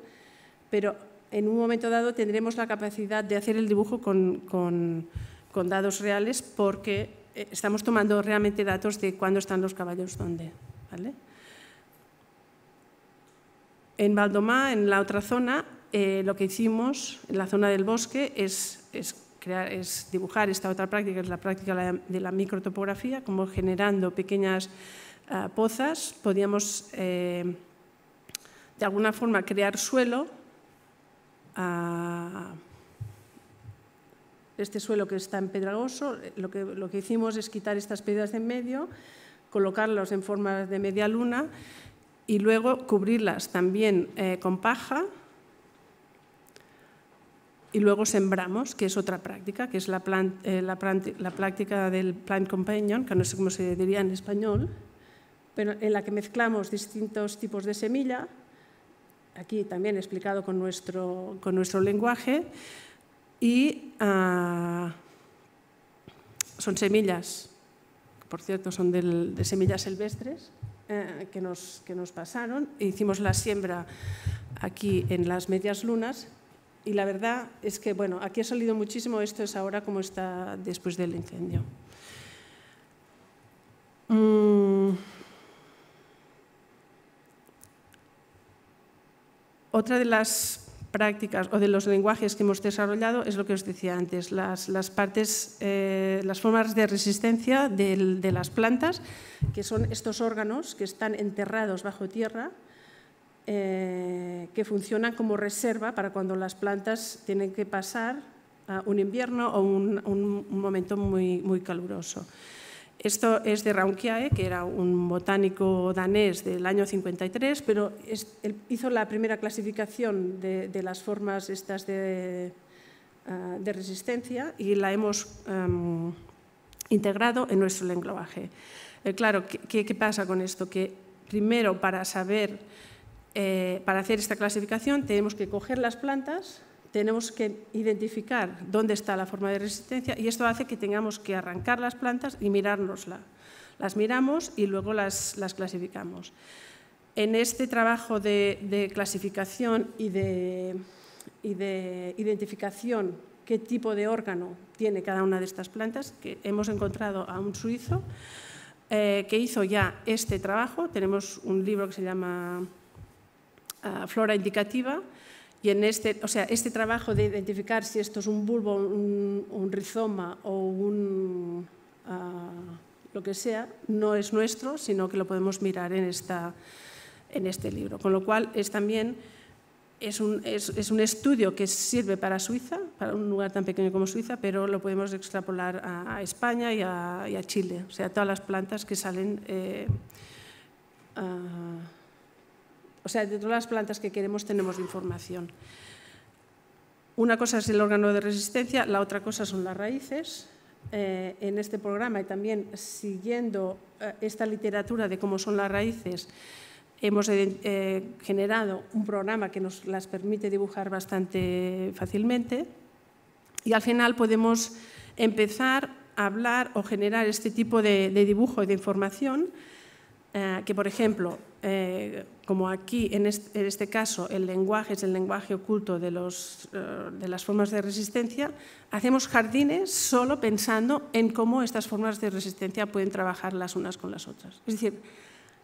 pero en un momento dado tendremos la capacidad de hacer el dibujo con, con, datos reales porque eh, estamos tomando realmente datos de cuándo están los caballos dónde. En Valdomá, en la otra zona, eh, lo que hicimos en la zona del bosque es, es es dibujar esta otra práctica, es la práctica de la microtopografía, como generando pequeñas eh, pozas, podíamos eh, de alguna forma crear suelo. Ah, este suelo que está en pedregoso, lo que, hicimos es quitar estas piedras de en medio, colocarlas en forma de media luna y luego cubrirlas también eh, con paja y luego sembramos, que es otra práctica, que es la, eh, la, práctica del plant companion, que no sé cómo se diría en español, pero en la que mezclamos distintos tipos de semilla, aquí también explicado con nuestro, lenguaje, y ah, son semillas, por cierto, son de semillas silvestres, eh, que, nos, que nos pasaron. E hicimos la siembra aquí en las medias lunas y la verdad es que, bueno, aquí ha salido muchísimo, esto es ahora como está después del incendio. Mm. Otra de las prácticas o de los lenguajes que hemos desarrollado es lo que os decía antes, las, partes, eh, las formas de resistencia de las plantas, que son estos órganos que están enterrados bajo tierra, eh, que funcionan como reserva para cuando las plantas tienen que pasar un invierno o un, momento muy, muy caluroso. Esto es de Raunkiae, que era un botánico danés del año 53, pero hizo la primera clasificación de, las formas estas ah, de, resistencia y la hemos em, integrado en nuestro lenguaje. Eh, claro, ¿qué, ¿qué, pasa con esto? Que primero para saber eh, para hacer esta clasificación tenemos que coger las plantas, tenemos que identificar dónde está la forma de resistencia y esto hace que tengamos que arrancar las plantas y mirárnosla. Las miramos y luego las, clasificamos. En este trabajo de, clasificación y de, identificación qué tipo de órgano tiene cada una de estas plantas, que hemos encontrado a un suizo eh, que hizo ya este trabajo. Tenemos un libro que se llama flora indicativa y en este, o sea, este trabajo de identificar si esto es un bulbo, un, rizoma o un ah, lo que sea, no es nuestro, sino que lo podemos mirar en, esta, en este libro. Con lo cual es también es un, estudio que sirve para Suiza, para un lugar tan pequeño como Suiza, pero lo podemos extrapolar a, España y a, Chile, o sea, todas las plantas que salen. Eh, ah, o sea, de todas las plantas que queremos tenemos información. Una cosa es el órgano de resistencia, la otra cosa son las raíces. Eh, en este programa y también siguiendo eh, esta literatura de cómo son las raíces, hemos eh, generado un programa que nos las permite dibujar bastante fácilmente y al final podemos empezar a hablar o generar este tipo de, de dibujo y de información que, por ejemplo, como aquí en este, caso el lenguaje es el lenguaje oculto eh, de, las formas de resistencia, hacemos jardines solo pensando en cómo estas formas de resistencia pueden trabajar las unas con las otras. Es decir,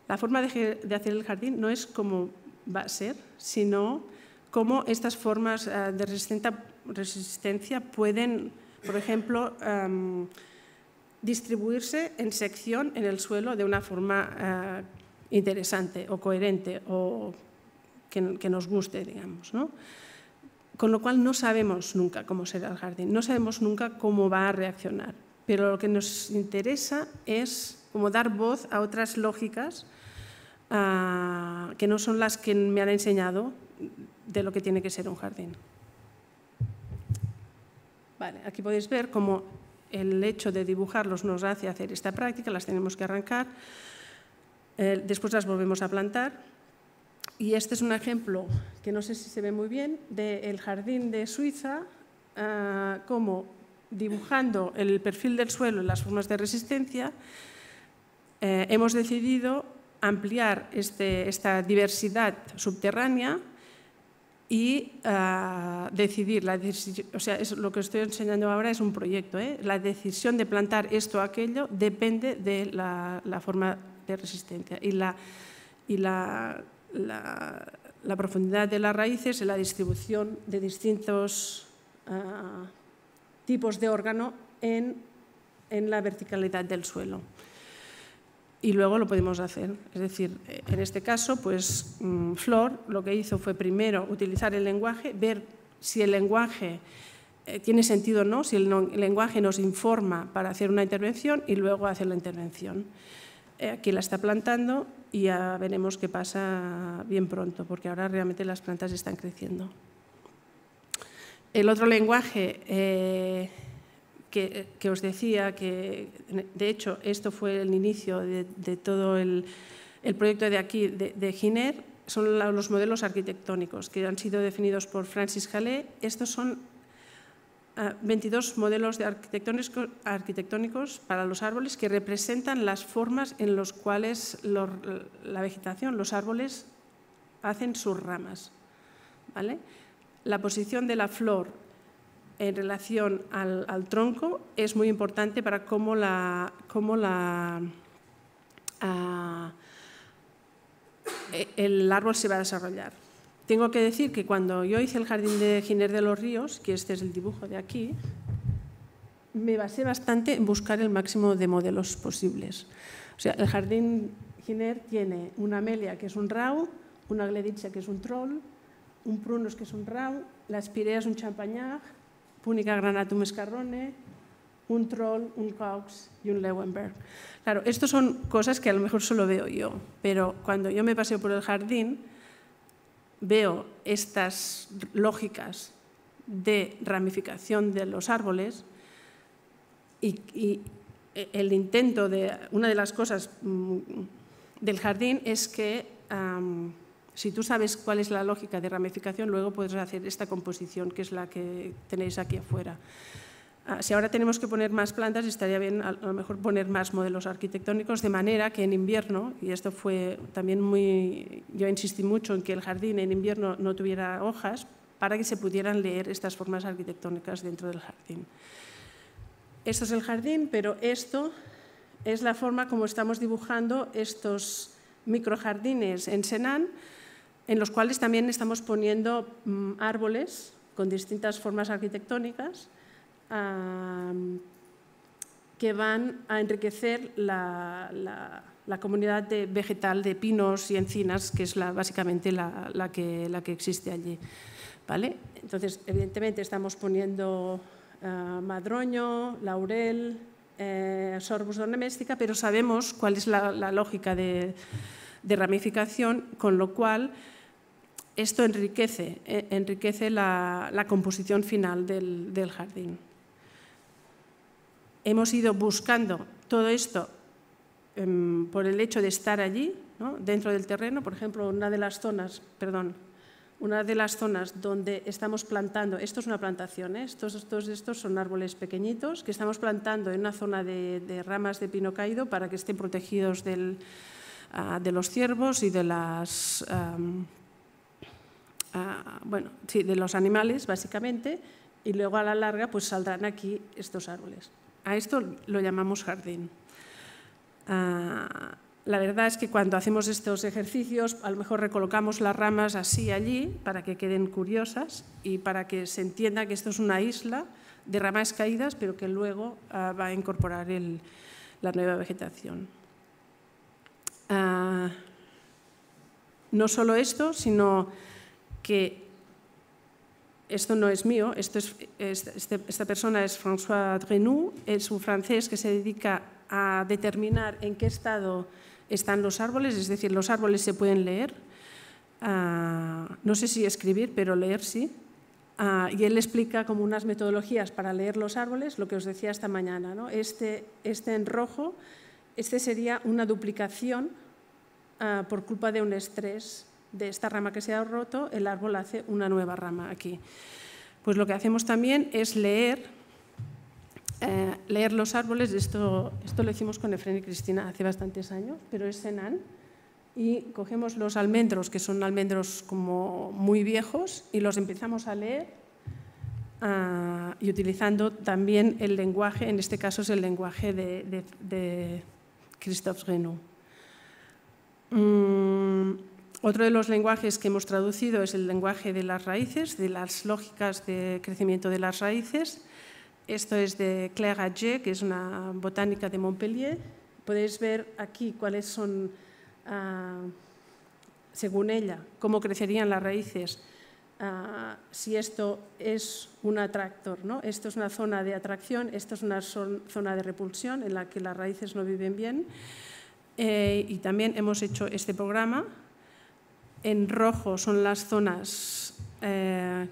la forma de, hacer el jardín no es cómo va a ser, sino cómo estas formas eh, de resistencia, pueden, por ejemplo, em, distribuirse en sección en el suelo de una forma eh, interesante o coherente o que, nos guste, digamos. ¿no? Con lo cual no sabemos nunca cómo será el jardín, no sabemos nunca cómo va a reaccionar, pero lo que nos interesa es como dar voz a otras lógicas ah, que no son las que me han enseñado de lo que tiene que ser un jardín. Vale, aquí podéis ver cómo el hecho de dibujarlos nos hace hacer esta práctica, las tenemos que arrancar. Eh, después las volvemos a plantar. Y este es un ejemplo que no sé si se ve muy bien del jardín de Suiza, ah, como dibujando el perfil del suelo y las formas de resistencia, eh, hemos decidido ampliar este, esta diversidad subterránea y ah, decidir, la o sea, lo que estoy enseñando ahora es un proyecto, ¿eh? la decisión de plantar esto o aquello depende de la, la forma de resistencia. Y la, y la, la, profundidad de las raíces y la distribución de distintos ah, tipos de órgano en, en la verticalidad del suelo y luego lo podemos hacer. Es decir, en este caso, pues mm, Flor lo que hizo fue primero utilizar el lenguaje, ver si el lenguaje eh, tiene sentido o no, si el, lenguaje nos informa para hacer una intervención y luego hacer la intervención. Eh, aquí la está plantando y ya veremos qué pasa bien pronto, porque ahora realmente las plantas están creciendo. El otro lenguaje eh, que, os decía, que de hecho esto fue el inicio de, todo el, proyecto de aquí, de, Giner, son los modelos arquitectónicos que han sido definidos por Francis Hallé. Estos son 22 modelos de arquitectónicos para los árboles que representan las formas en las cuales la vegetación, los árboles, hacen sus ramas. ¿vale? La posición de la flor en relación al, tronco es muy importante para cómo ah, e, el árbol se va a desarrollar. Tengo que decir que cuando yo hice el jardín de Giner de los Ríos, que este es el dibujo de aquí, me basé bastante en buscar el máximo de modelos posibles. O sea, el jardín Giner tiene una Amelia que es un rau, una Gledicia que es un troll, un Prunus que es un rau, las pireas, un champagnac, Púnica granatum escarrone, un troll, un cox y un Lewenberg. Claro, esto son cosas que a lo mejor solo veo yo, pero cuando yo me paseo por el jardín, veo estas lógicas de ramificación de los árboles y, el intento de una de las cosas mm, del jardín es que si tú sabes cuál es la lógica de ramificación, luego puedes hacer esta composición que es la que tenéis aquí afuera. Ah, si ahora tenemos que poner más plantas, estaría bien a lo mejor poner más modelos arquitectónicos, de manera que en invierno, y esto fue también muy, yo insistí mucho en que el jardín en invierno no tuviera hojas, para que se pudieran leer estas formas arquitectónicas dentro del jardín. Esto es el jardín, pero esto es la forma como estamos dibujando estos microjardines en Senan, en los cuales también estamos poniendo mm, árboles con distintas formas arquitectónicas que van a enriquecer la, comunidad de vegetal de pinos y encinas, que es básicamente la, que, la que existe allí. ¿Vale? Entonces, evidentemente estamos poniendo eh, madroño, laurel, eh, sorbus doméstica, pero sabemos cuál es la, lógica de, ramificación, con lo cual esto enriquece, eh, enriquece la, composición final del jardín hemos ido buscando todo esto em, por el hecho de estar allí, dentro del terreno. Por ejemplo, una de las zonas, perdón, una de las zonas donde estamos plantando, esto es una plantación, ¿eh? estos, estos, estos, son árboles pequeñitos que estamos plantando en una zona de, ramas de pino caído para que estén protegidos ah, de los ciervos y de las... Ah, bueno, de los animales, básicamente, y luego a la larga pues saldrán aquí estos árboles. A esto lo llamamos jardín. Ah, la verdad es que cuando hacemos estos ejercicios, a lo mejor recolocamos las ramas así allí para que queden curiosas y para que se entienda que esto es una isla de ramas caídas, pero que luego ah, va a incorporar la nueva vegetación. Ah, no solo esto, sino que esto no es mío, este, esta persona es François Drenou, es un francés que se dedica a determinar en qué estado están los árboles, es decir, los árboles se pueden leer, ah, no sé si escribir, pero leer sí. Ah, y él explica como unas metodologías para leer los árboles, lo que os decía esta mañana. Este, este en rojo, este sería una duplicación ah, por culpa de un estrés de esta rama que se ha roto, el árbol hace una nueva rama aquí. Pues lo que hacemos también es leer, eh, leer los árboles. Esto, esto lo hicimos con Efren y Cristina hace bastantes años, pero es Senan. Y cogemos los almendros, que son almendros como muy viejos, y los empezamos a leer ah, y utilizando también el lenguaje, en este caso es el lenguaje de, de, de Christophe Renaud. Mm, otro de los lenguajes que hemos traducido es el lenguaje de las raíces, de las lógicas de crecimiento de las raíces. Esto es de Claire Agé, que es una botánica de Montpellier. Podéis ver aquí cuáles son, ah, según ella, cómo crecerían las raíces ah, si esto es un atractor. Esto es una zona de atracción, esto es una zona de repulsión en la que las raíces no viven bien. Eh, y también hemos hecho este programa en rojo son las zonas eh,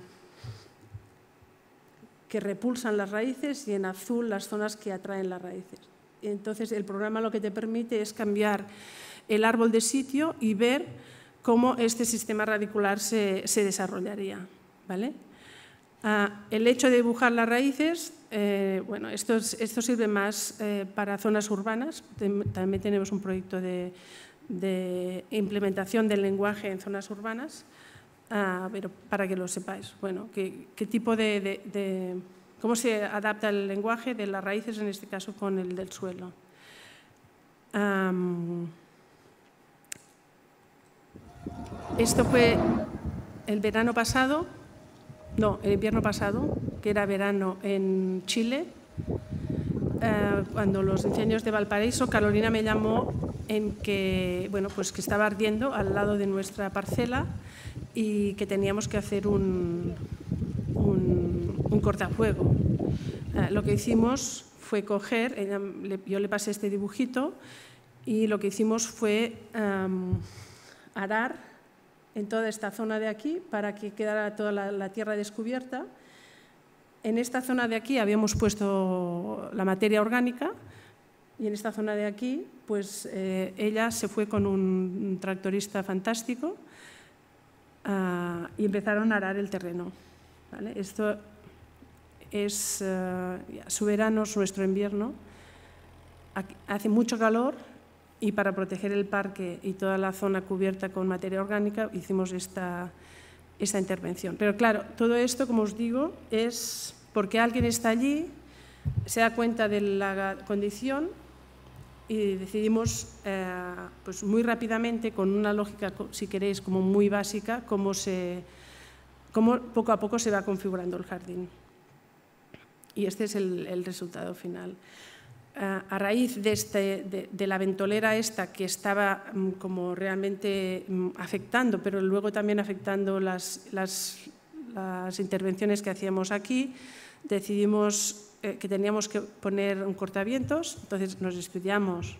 que repulsan las raíces y en azul las zonas que atraen las raíces. Entonces, el programa lo que te permite es cambiar el árbol de sitio y ver cómo este sistema radicular se, desarrollaría. ¿vale? Ah, el hecho de dibujar las raíces, eh, bueno, esto, sirve más eh, para zonas urbanas. También tenemos un proyecto de, de implementación del lenguaje en zonas urbanas, ah, pero para que lo sepáis, bueno, qué, tipo de, cómo se adapta el lenguaje de las raíces, en este caso con el del suelo. esto fue el verano pasado, no, el invierno pasado, que era verano en Chile, eh, cuando los incendios de Valparaíso, Carolina me llamó en que, bueno, pues que estaba ardiendo al lado de nuestra parcela y que teníamos que hacer un, un, un cortafuego. Eh, lo que hicimos fue coger, yo le pasé este dibujito y lo que hicimos fue em, arar en toda esta zona de aquí para que quedara toda la tierra descubierta en esta zona de aquí habíamos puesto la materia orgánica y en esta zona de aquí, pues eh, ella se fue con un tractorista fantástico ah, y empezaron a arar el terreno. Esto es eh, su verano, es nuestro invierno. hace mucho calor y para proteger el parque y toda la zona cubierta con materia orgánica hicimos esta, esta intervención. Pero claro, todo esto, como os digo, es porque alguien está allí, se da cuenta de la condición y decidimos eh, pues muy rápidamente, con una lógica, si queréis, como muy básica, cómo, se, cómo poco a poco se va configurando el jardín. Y este es el resultado final a raíz de, este, de, la ventolera esta que estaba mm, como realmente mm, afectando, pero luego también afectando las, intervenciones que hacíamos aquí, decidimos eh, que teníamos que poner un cortavientos, entonces nos estudiamos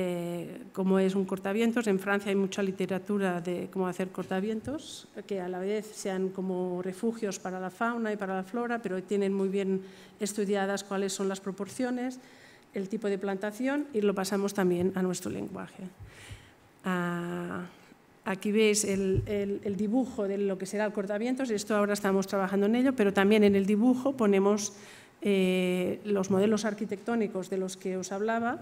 eh, como es un cortavientos. En Francia hay mucha literatura de cómo hacer cortavientos, que a la vez sean como refugios para la fauna y para la flora, pero tienen muy bien estudiadas cuáles son las proporciones, el tipo de plantación y lo pasamos también a nuestro lenguaje. Ah, aquí veis el, dibujo de lo que será el cortavientos, y esto ahora estamos trabajando en ello, pero también en el dibujo ponemos eh, los modelos arquitectónicos de los que os hablaba,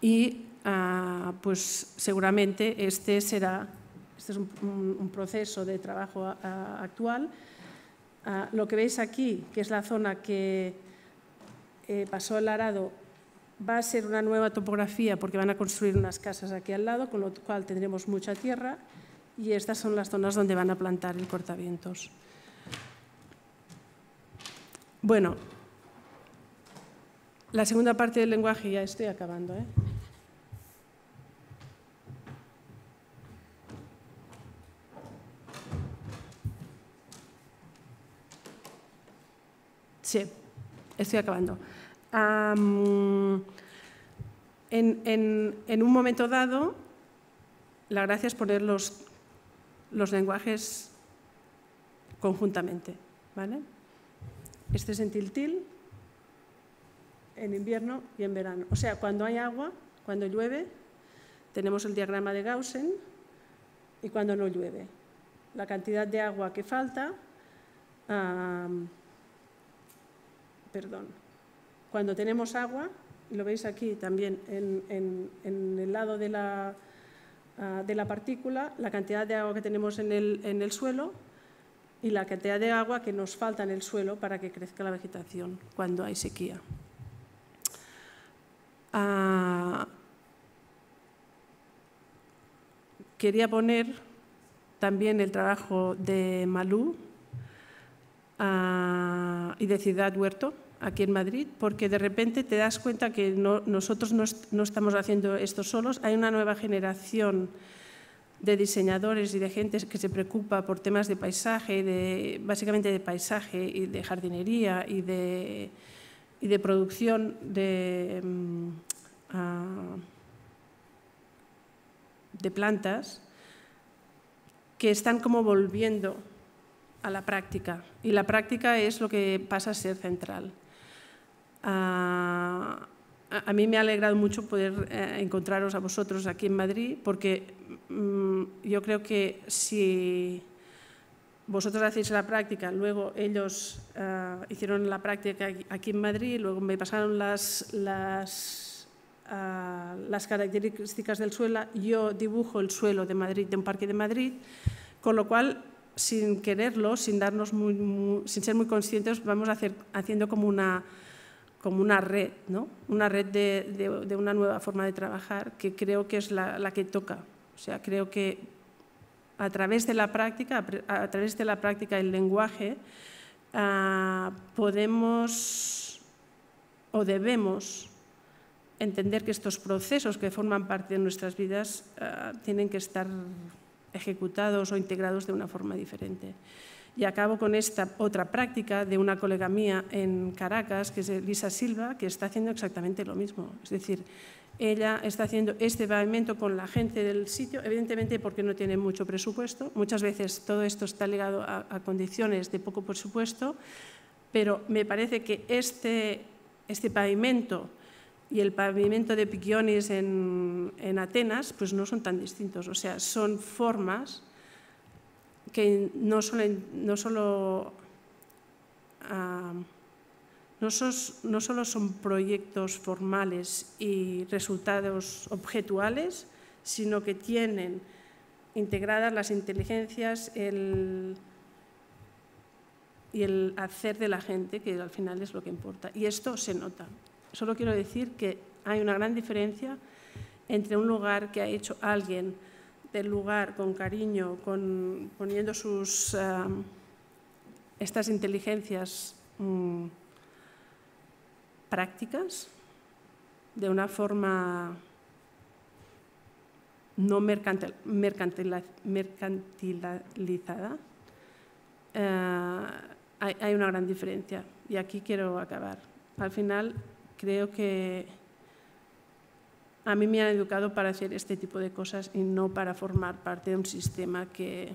y ah, pues seguramente este será, este es un, proceso de trabajo ah, actual. Ah, lo que veis aquí, que es la zona que eh, pasó el arado, va a ser una nueva topografía porque van a construir unas casas aquí al lado, con lo cual tendremos mucha tierra y estas son las zonas donde van a plantar el cortavientos. Bueno, la segunda parte del lenguaje, ya estoy acabando. ¿eh? Sí, estoy acabando. en, un momento dado, la gracia es poner los, lenguajes conjuntamente. Este es en tiltil, en invierno y en verano. O sea, cuando hay agua, cuando llueve, tenemos el diagrama de Gaussen y cuando no llueve. La cantidad de agua que falta perdón. Cuando tenemos agua, lo veis aquí también en, el lado de la, ah, de la, partícula, la cantidad de agua que tenemos en el, suelo y la cantidad de agua que nos falta en el suelo para que crezca la vegetación cuando hay sequía. Ah, quería poner también el trabajo de Malú. Ah, y de ciudad Huerto, aquí en Madrid, porque de repente te das cuenta que nosotros no, estamos haciendo esto solos. Hay una nueva generación de diseñadores y de gente que se preocupa por temas de paisaje, de, básicamente de paisaje y de jardinería y de, y de producción de, mm, ah, de plantas que están como volviendo a la práctica. Y la práctica es lo que pasa a ser central. Ah, a mí me ha alegrado mucho poder eh, encontraros a vosotros aquí en Madrid, porque mm, yo creo que si vosotros hacéis la práctica, luego ellos ah, hicieron la práctica aquí en Madrid, luego me pasaron las, las, ah, las, características del suelo, yo dibujo el suelo de Madrid, de un parque de Madrid, con lo cual sin quererlo, sin, darnos sin ser muy conscientes, vamos hacer, haciendo como una, como una red, ¿no? una red de, una nueva forma de trabajar que creo que es la, que toca. O sea, creo que a través de la práctica, a, través de la práctica del lenguaje, ah, podemos o debemos entender que estos procesos que forman parte de nuestras vidas ah, tienen que estar ejecutados o integrados de una forma diferente. Y acabo con esta otra práctica de una colega mía en Caracas, que es Lisa Silva, que está haciendo exactamente lo mismo. Es decir, ella está haciendo este pavimento con la gente del sitio, evidentemente porque no tiene mucho presupuesto. Muchas veces todo esto está ligado a, a condiciones de poco presupuesto, pero me parece que este, este pavimento y el pavimento de Piquiones en, Atenas, pues no son tan distintos. O sea, son formas que no solo, ah, no solo, son proyectos formales y resultados objetuales, sino que tienen integradas las inteligencias y el hacer de la gente, que al final es lo que importa. Y esto se nota. Solo quiero decir que hay una gran diferencia entre un lugar que ha hecho alguien del lugar con cariño, poniendo sus, estas inteligencias mm, prácticas de una forma no mercantilizada, eh, hay, hay una gran diferencia. Y aquí quiero acabar. Al final, creo que a mí me han educado para hacer este tipo de cosas y no para formar parte de un sistema que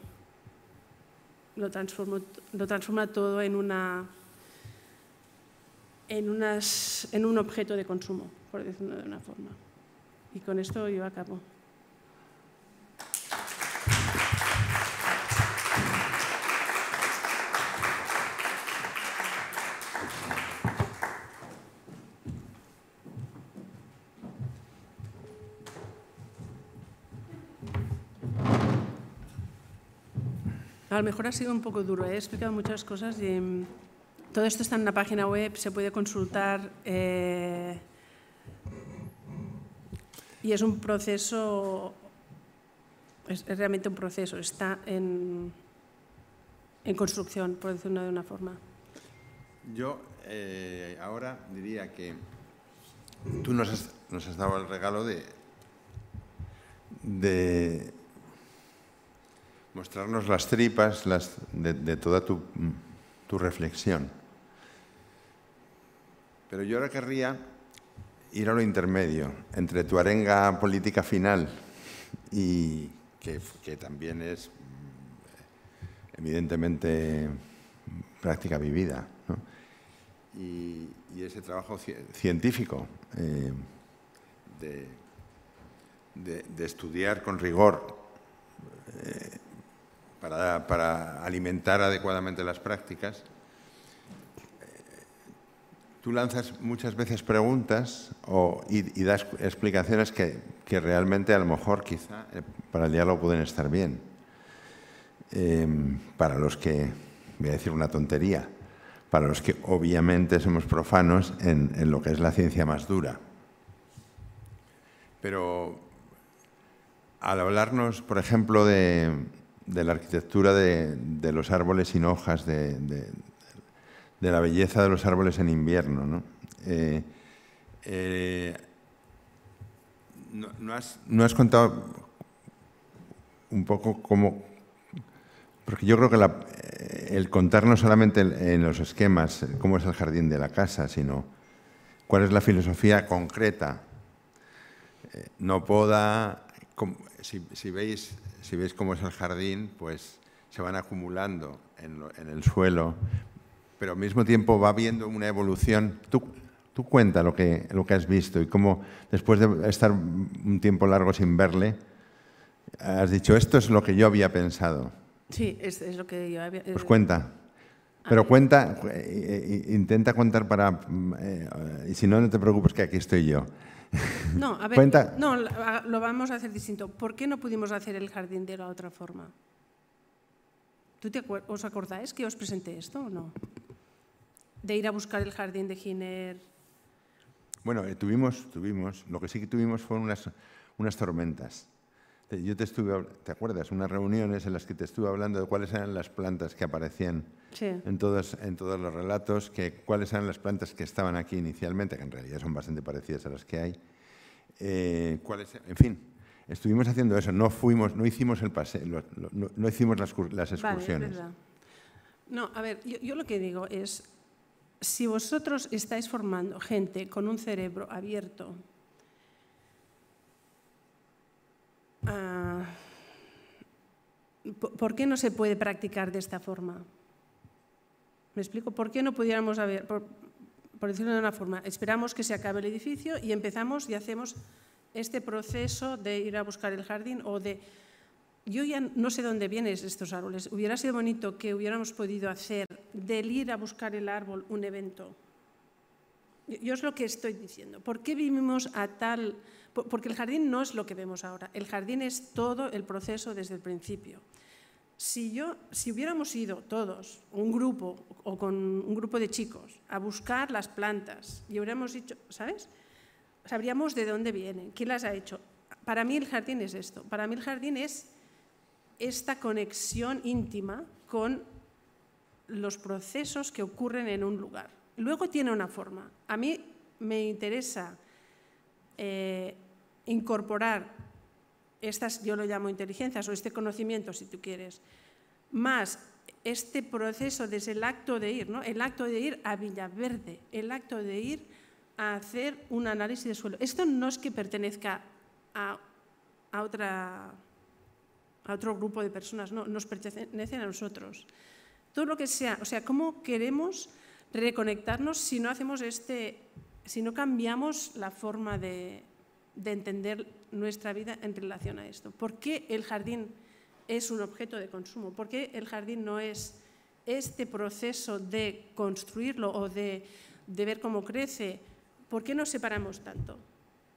lo, transforma, lo transforma todo en, una, en un objeto de consumo, por decirlo de una forma. Y con esto yo acabo. a lo mejor ha sido un poco duro, he explicado muchas cosas y mm, todo esto está en la página web, se puede consultar eh, y es un proceso, es, realmente un proceso, está en, en, construcción, por decirlo de una forma. Yo eh, ahora diría que tú nos has, dado el regalo de, de mostrarnos las tripas de, toda tu, reflexión. Pero yo ahora querría ir a lo intermedio, entre tu arenga política final y que, también es evidentemente práctica vivida, y, ese trabajo científico eh, de, estudiar con rigor. Eh, para, alimentar adecuadamente las prácticas, tú lanzas muchas veces preguntas o, y, das explicaciones que, realmente a lo mejor quizá eh, para el diálogo pueden estar bien. Em, para los que, voy a decir una tontería, para los que obviamente somos profanos en, en lo que es la ciencia más dura. Pero al hablarnos, por ejemplo, de, de la arquitectura de, los árboles sin hojas, de, la belleza de los árboles en invierno. Eh, eh, ¿no? has, contado un poco cómo... Porque yo creo que eh, el contar no solamente en los esquemas cómo es el jardín de la casa, sino cuál es la filosofía concreta. no poda, si, si veis si veis cómo es el jardín, pues se van acumulando en, el suelo, pero al mismo tiempo va viendo una evolución. Tú, tú cuenta lo que, lo que has visto y cómo después de estar un tiempo largo sin verle, has dicho, esto es lo que yo había pensado. Sí, es, lo que yo había... Eh, pues cuenta. Pero cuenta, eh, eh, intenta contar para... y si no, no te preocupes que aquí estoy yo. No, a ver, no, lo vamos a hacer distinto. ¿Por qué no pudimos hacer el jardín de la otra forma? ¿Tú te ¿Os acordáis que os presenté esto o no? De ir a buscar el jardín de Giner. Bueno, eh, tuvimos, tuvimos, lo que sí que tuvimos fueron unas tormentas. Eh, yo te estuve, ¿te acuerdas? Unas reuniones en las que te estuve hablando de cuáles eran las plantas que aparecían en, todos, en todos los relatos, que, cuáles eran las plantas que estaban aquí inicialmente, que en realidad son bastante parecidas a las que hay. Eh, cuáles, en fin, estuvimos haciendo eso, no fuimos, no hicimos el paseo, no, hicimos las, excursiones. no, a ver, yo lo que digo es, si vosotros estáis formando gente con un cerebro abierto, Ah, ¿por qué no se puede practicar de esta forma? ¿Me explico? ¿Por qué no pudiéramos haber, por, por decirlo de una forma, esperamos que se acabe el edificio y empezamos y hacemos este proceso de ir a buscar el jardín o de... Yo ya no sé dónde vienen estos árboles. Hubiera sido bonito que hubiéramos podido hacer del ir a buscar el árbol un evento. Yo es lo que estoy diciendo. ¿Por qué vivimos a tal porque el jardín no es lo que vemos ahora, el jardín es todo el proceso desde el principio. Si, yo, si hubiéramos ido todos, un grupo o con un grupo de chicos, a buscar las plantas y hubiéramos dicho, ¿sabes? Sabríamos de dónde vienen, quién las ha hecho. Para mí el jardín es esto, para mí el jardín es esta conexión íntima con los procesos que ocurren en un lugar. Luego tiene una forma. A mí me interesa eh, incorporar estas, yo lo llamo inteligencias, o este conocimiento, si tú quieres, más este proceso desde el acto de ir, ¿no? el acto de ir a Villaverde, el acto de ir a hacer un análisis de suelo. Esto no es que pertenezca a, otra, a otro grupo de personas, no, nos pertenece a nosotros. Todo lo que sea, o sea, ¿cómo queremos reconectarnos si no hacemos este, si no cambiamos la forma de, de entender nuestra vida en relación a esto. ¿Por qué el jardín es un objeto de consumo? ¿Por qué el jardín no es este proceso de construirlo o de, ver cómo crece? ¿Por qué nos separamos tanto?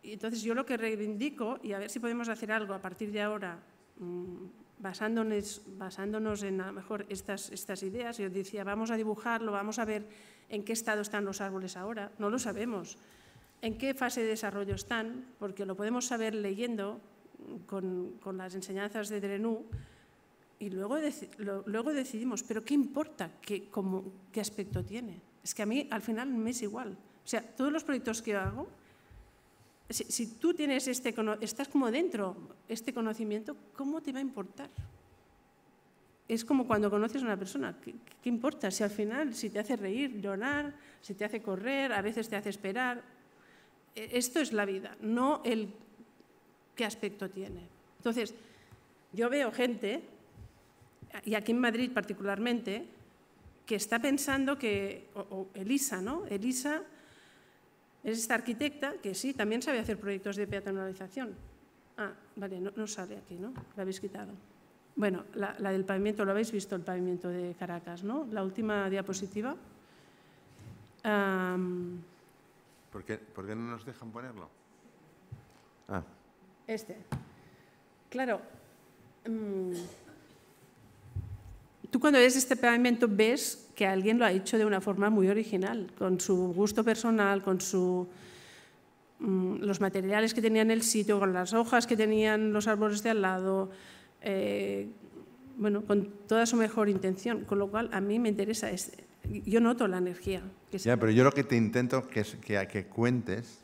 Y entonces yo lo que reivindico, y a ver si podemos hacer algo a partir de ahora, mm, basándonos, en a lo mejor estas, estas ideas, yo decía, vamos a dibujarlo, vamos a ver en qué estado están los árboles ahora, no lo sabemos en qué fase de desarrollo están, porque lo podemos saber leyendo con, las enseñanzas de Drenú, y luego, luego decidimos, pero ¿qué importa qué, qué aspecto tiene? Es que a mí al final me es igual. O sea, todos los proyectos que hago, si, tú tienes este, estás como dentro este conocimiento, ¿cómo te va a importar? Es como cuando conoces a una persona, ¿qué, qué importa? Si al final, si te hace reír, llorar, si te hace correr, a veces te hace esperar, e, esto es la vida, no el qué aspecto tiene. Entonces, yo veo gente, y aquí en Madrid particularmente, que está pensando que, Elisa, ¿no? Elisa es esta arquitecta que sí, también sabe hacer proyectos de peatonalización. Ah, vale, no, sale aquí, ¿no? La habéis quitado. Bueno, la, del pavimento, lo habéis visto el pavimento de Caracas, ¿no? La última diapositiva. ¿Por qué, no nos dejan ponerlo? Ah. Este. Claro. Mm, tú cuando ves este pavimento ves que alguien lo ha hecho de una forma muy original, con su gusto personal, con su mm, los materiales que tenían el sitio, con las hojas que tenían los árboles de al lado, eh, bueno, con toda su mejor intención. Con lo cual, a mí me interesa este, yo noto la energía. Que ya, pero yo lo que te intento que, es que, que cuentes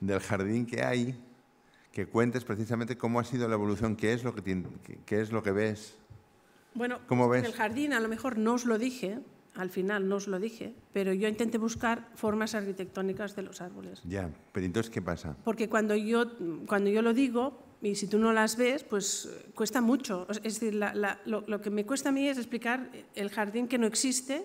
del jardín que hay, que cuentes precisamente cómo ha sido la evolución, qué es lo que, es lo que ves. Bueno, en ves? el jardín a lo mejor no os lo dije, al final no os lo dije, pero yo intenté buscar formas arquitectónicas de los árboles. Ya, pero entonces, ¿qué pasa? Porque cuando yo, cuando yo lo digo, y si tú no las ves, pues eh, cuesta mucho. Es decir, lo, que me cuesta a mí es explicar el jardín que no existe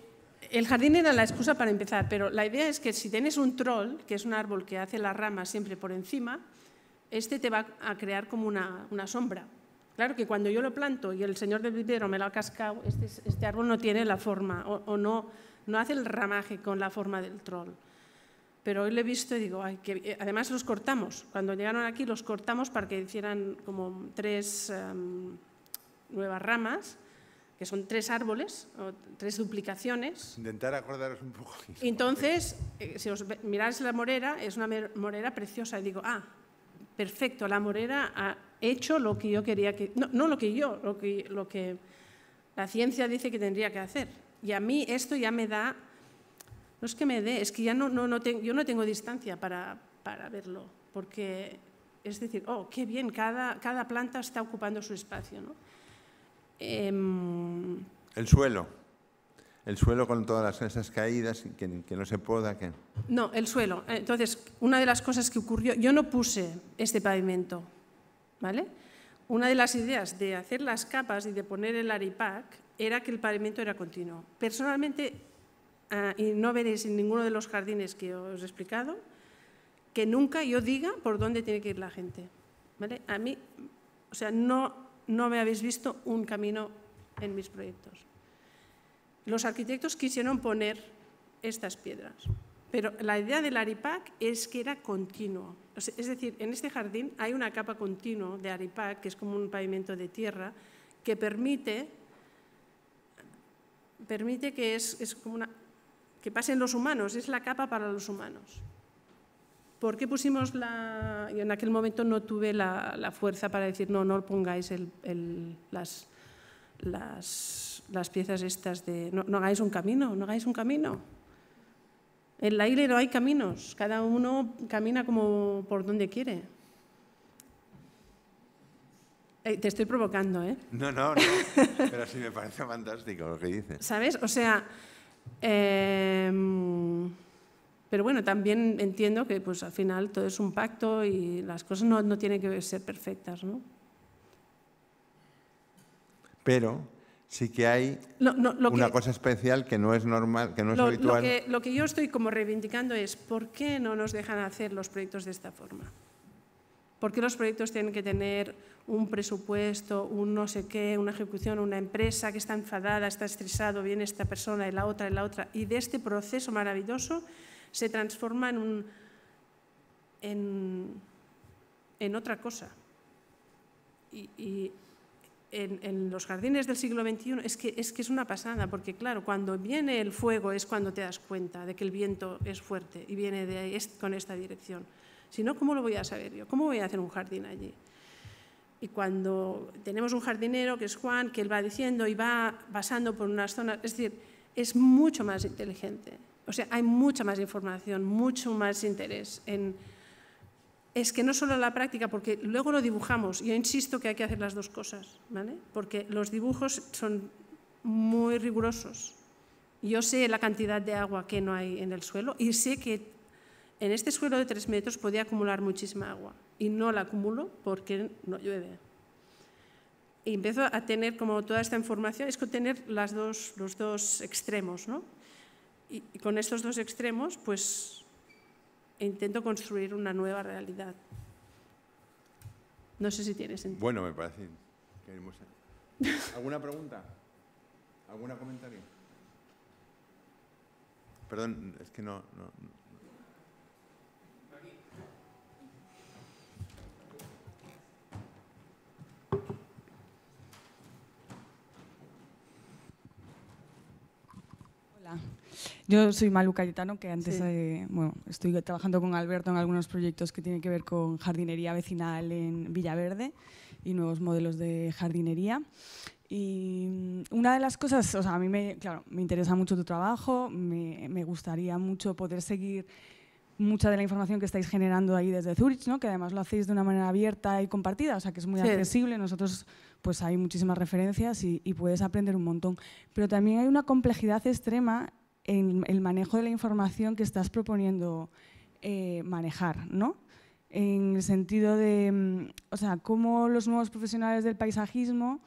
el jardín era la excusa para empezar, pero la idea es que si tienes un troll, que es un árbol que hace las ramas siempre por encima, este te va a crear como una, sombra. Claro que cuando yo lo planto y el señor del vivero me lo ha cascado, este, este árbol no tiene la forma o, no, no hace el ramaje con la forma del troll. Pero hoy lo he visto y digo, que, eh, además los cortamos. Cuando llegaron aquí los cortamos para que hicieran como tres em, nuevas ramas que son tres árboles, o tres duplicaciones. Intentar acordaros un poco. Entonces, eh, si os miráis la morera, es una morera preciosa. Y digo, ah, perfecto, la morera ha hecho lo que yo quería que... No, no lo que yo, lo que, lo que la ciencia dice que tendría que hacer. Y a mí esto ya me da... No es que me dé, es que ya no, no, yo no tengo distancia para, para verlo, porque es decir, oh, qué bien, cada, cada planta está ocupando su espacio. ¿no? Em, el suelo. El suelo con todas esas caídas, que, que no se poda. Que... No, el suelo. Entonces, una de las cosas que ocurrió, yo no puse este pavimento, ¿vale? Una de las ideas de hacer las capas y de poner el aripac era que el pavimento era continuo. Personalmente, ah, y no veréis en ninguno de los jardines que os he explicado, que nunca yo diga por dónde tiene que ir la gente. ¿vale? A mí, o sea, no no me habéis visto un camino en mis proyectos. Los arquitectos quisieron poner estas piedras, pero la idea del ARIPAC es que era continuo. Es decir, en este jardín hay una capa continua de ARIPAC, que es como un pavimento de tierra, que permite, permite que, que pasen los humanos, es la capa para los humanos. ¿Por qué pusimos la...? Yo en aquel momento no tuve la, fuerza para decir, no, no pongáis el, las, las, piezas estas de... No, hagáis un camino, no hagáis un camino. En la isla no hay caminos, cada uno camina como por donde quiere. Eh, te estoy provocando, ¿eh? No, no, no, pero sí me parece fantástico lo que dices. ¿Sabes? O sea, em, pero bueno, también entiendo que pues, al final todo es un pacto y las cosas no, no tienen que ser perfectas. ¿no? Pero sí que hay una cosa especial que no es normal, que no es habitual. Lo que, lo que, yo estoy como reivindicando es por qué no nos dejan hacer los proyectos de esta forma. ¿Por qué los proyectos tienen que tener un presupuesto, un no sé qué, una ejecución, una empresa que está enfadada, está estresado, viene esta persona y la otra y la otra? Y de este proceso maravilloso se transforma en, un, en, otra cosa. Y, en, los jardines del siglo XXI es que, es que es una pasada, porque claro, cuando viene el fuego es cuando te das cuenta de que el viento es fuerte y viene de ahí, con esta dirección. Si no, ¿cómo lo voy a saber yo? ¿Cómo voy a hacer un jardín allí? Y cuando tenemos un jardinero, que es Juan, que él va diciendo y va pasando por unas zonas, es decir, es mucho más inteligente. O sea, hay mucha más información, mucho más interés en... Es que no solo la práctica, porque luego lo dibujamos. Yo insisto que hay que hacer las dos cosas, ¿vale? Porque los dibujos son muy rigurosos. Yo sé la cantidad de agua que no hay en el suelo y sé que en este suelo de tres metros podía acumular muchísima agua y no la acumulo porque no llueve. Y empiezo a tener como toda esta información, es que tener los dos extremos, ¿no? Y, con estos dos extremos, pues intento construir una nueva realidad. No sé si tienes... sentido. Bueno, me parece. ¿Alguna pregunta? ¿Alguna comentario? Perdón, es que no. Yo soy Malu Cayetano, que antes eh, bueno, estoy trabajando con Alberto en algunos proyectos que tienen que ver con jardinería vecinal en Villaverde y nuevos modelos de jardinería. Y mm, una de las cosas, o sea, a mí me, claro, me interesa mucho tu trabajo, me, gustaría mucho poder seguir mucha de la información que estáis generando ahí desde Zurich, ¿no? que además lo hacéis de una manera abierta y compartida, o sea que es muy accesible. Nosotros, pues hay muchísimas referencias y, y, puedes aprender un montón. Pero también hay una complejidad extrema en el manejo de la información que estás proponiendo eh, manejar, ¿no? En el sentido de, mm, o sea, cómo los nuevos profesionales del paisajismo,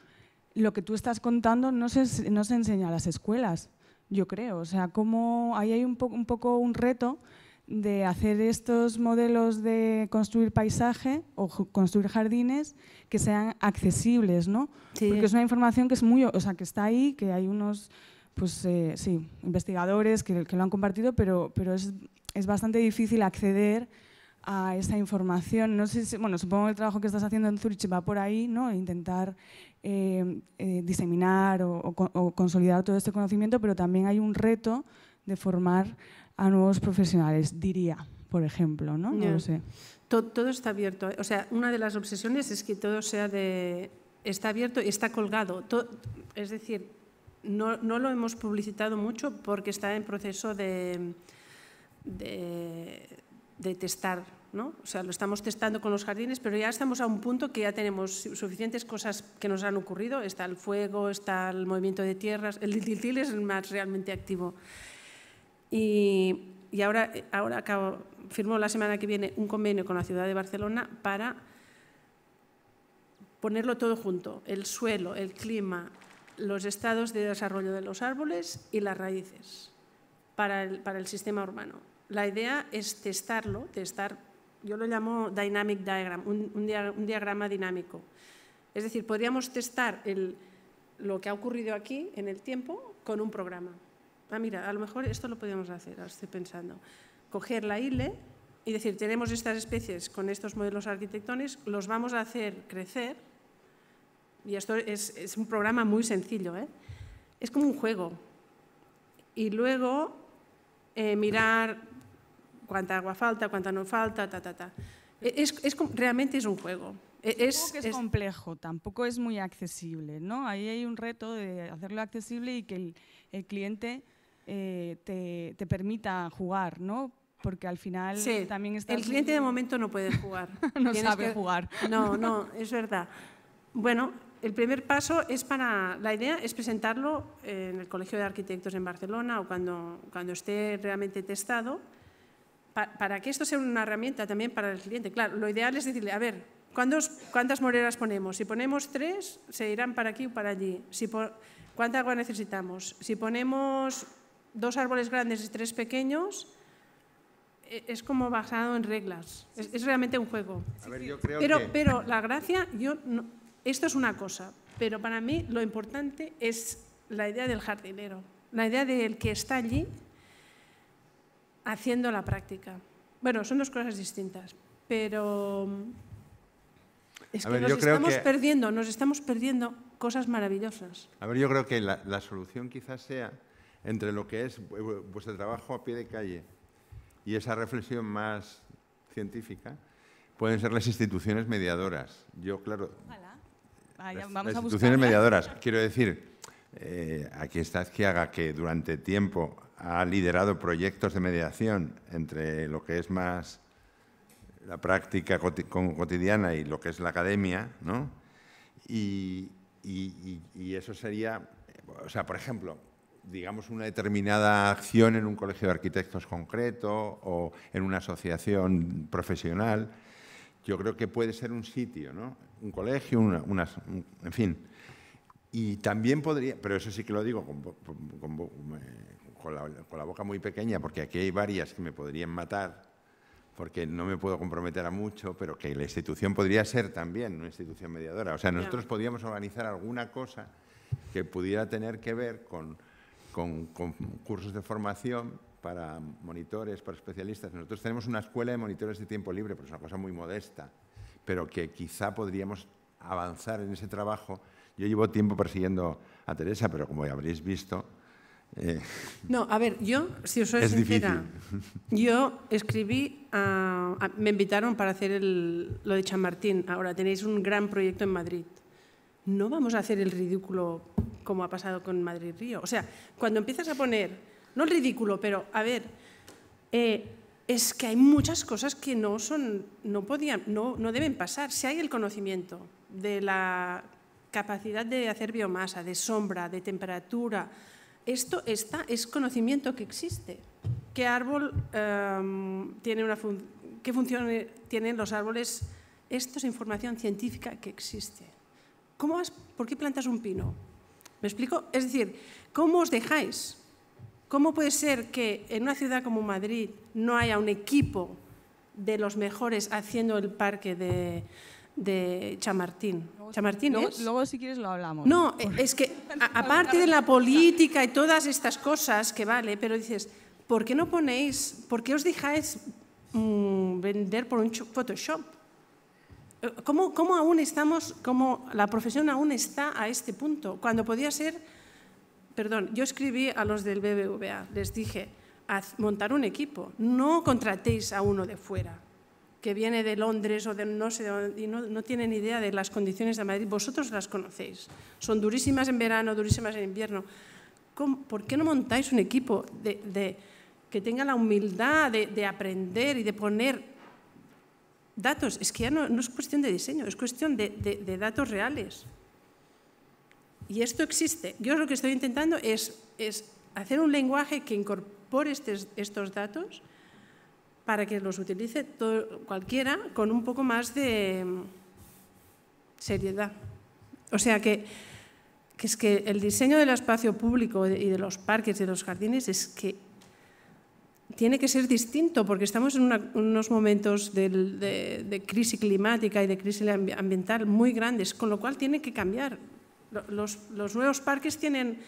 lo que tú estás contando no se, no se enseña a las escuelas, yo creo. O sea, cómo ahí hay un, un poco un reto de hacer estos modelos de construir paisaje o construir jardines que sean accesibles, ¿no? Porque es una información que es muy, o sea, que está ahí, que hay unos pues eh, sí, investigadores que, lo han compartido, pero, pero es, es, bastante difícil acceder a esa información. No sé si, bueno, supongo que el trabajo que estás haciendo en Zurich va por ahí, ¿no? Intentar eh, eh, diseminar o, consolidar todo este conocimiento, pero también hay un reto de formar a nuevos profesionales, diría, por ejemplo, ¿no? sé. Todo, está abierto. O sea, una de las obsesiones es que todo sea de... Está abierto y está colgado. es decir, no, lo hemos publicitado mucho porque está en proceso de, de, testar. ¿no? O sea, lo estamos testando con los jardines, pero ya estamos a un punto que ya tenemos suficientes cosas que nos han ocurrido. Está el fuego, está el movimiento de tierras. El litil es el más realmente activo. Y, ahora, ahora acabo, firmó la semana que viene un convenio con la ciudad de Barcelona para ponerlo todo junto, el suelo, el clima, los estados de desarrollo de los árboles y las raíces para el, sistema urbano. La idea es testarlo, testar, yo lo llamo dynamic diagram, un, diagrama dinámico. Es decir, podríamos testar lo que ha ocurrido aquí en el tiempo con un programa. Ah, mira, a lo mejor esto lo podríamos hacer, estoy pensando. Coger la ILE y decir, tenemos estas especies con estos modelos arquitectónicos, los vamos a hacer crecer y esto es, un programa muy sencillo, ¿eh? es como un juego. Y luego eh, mirar cuánta agua falta, cuánta no falta, ta, ta, ta. E, es, realmente es un juego. E, es, es, complejo, tampoco es muy accesible, ¿no? Ahí hay un reto de hacerlo accesible y que el, cliente eh, te, permita jugar, ¿no? Porque al final también está... El cliente de momento no puede jugar. no sabe jugar. No, no, es verdad. Bueno, el primer paso es para, la idea es presentarlo en el Colegio de Arquitectos en Barcelona o cuando, cuando esté realmente testado, para que esto sea una herramienta también para el cliente. Claro, lo ideal es decirle, a ver, ¿cuántas moreras ponemos? Si ponemos tres, se irán para aquí o para allí. Si por, ¿Cuánta agua necesitamos? Si ponemos dos árboles grandes y tres pequeños, e, es como basado en reglas. Es, realmente un juego. pero la gracia, yo no, esto es una cosa, pero para mí lo importante es la idea del jardinero, la idea del que está allí haciendo la práctica. Bueno, son dos cosas distintas, pero mm, es que nos estamos perdiendo, nos estamos perdiendo cosas maravillosas. A ver, yo creo que la, solución quizás sea entre lo que es vuestro trabajo a pie de calle y esa reflexión más científica, pueden ser las instituciones mediadoras. Yo, claro, Ah, instituciones mediadoras, quiero decir, eh, aquí está Azquiaga, que durante tiempo ha liderado proyectos de mediación entre lo que es más la práctica cotidiana y lo que es la academia, ¿no? Y, y eso sería, o sea, por ejemplo, digamos una determinada acción en un colegio de arquitectos concreto o en una asociación profesional, yo creo que puede ser un sitio, ¿no? Un colegio, en fin. Y también podría, pero eso sí que lo digo con, la, con, la, boca muy pequeña, porque aquí hay varias que me podrían matar, porque no me puedo comprometer a mucho, pero que la institución podría ser también una institución mediadora. O sea, nosotros podríamos organizar alguna cosa que pudiera tener que ver con cursos de formación para monitores, para especialistas. Nosotros tenemos una escuela de monitores de tiempo libre, pero pues es una cosa muy modesta, pero que quizá podríamos avanzar en ese trabajo. Yo llevo tiempo persiguiendo a Teresa, pero como ya habréis visto... Eh, no, a ver, yo, si os soy es sincera, difícil. yo escribí, me invitaron para hacer lo de Chamartín. Ahora tenéis un gran proyecto en Madrid. No vamos a hacer el ridículo como ha pasado con Madrid Río. O sea, cuando empiezas a poner no es ridículo, pero a ver, eh, es que hay muchas cosas que no son, no podían, no, deben pasar. Si hay el conocimiento de la capacidad de hacer biomasa, de sombra, de temperatura, esto está, es conocimiento que existe. ¿Qué árbol em, tiene una qué función tienen los árboles? Esto es información científica que existe. ¿Cómo ¿Por qué plantas un pino? ¿Me explico? Es decir, ¿cómo os dejáis? ¿Cómo puede ser que en una ciudad como Madrid no haya un equipo de los mejores haciendo el parque de, Chamartín. Luego, Chamartín es? luego, si quieres lo hablamos. No, es que aparte de la política y todas estas cosas que vale, pero dices, ¿por qué no ponéis, por qué os dejáis mm, vender por un Photoshop? Eh, ¿Cómo, ¿Cómo aún estamos, cómo la profesión aún está a este punto? Cuando podía ser perdón, yo escribí a los del BBVA, les dije, montar un equipo, no contratéis a uno de fuera, que viene de Londres o de no sé dónde, y no, tienen idea de las condiciones de Madrid, vosotros las conocéis, son durísimas en verano, durísimas en invierno. ¿Por qué no montáis un equipo que tenga la humildad de, aprender y de poner datos? Es que ya no es cuestión de diseño, es cuestión de datos reales. Y esto existe. Yo lo que estoy intentando es, hacer un lenguaje que incorpore estos datos para que los utilice cualquiera con un poco más de mm, seriedad. O sea que, es que el diseño del espacio público y de los parques, y de los jardines, es que tiene que ser distinto porque estamos en unos momentos de crisis climática y de crisis ambiental muy grandes, con lo cual tiene que cambiar los, los nuevos parques tienen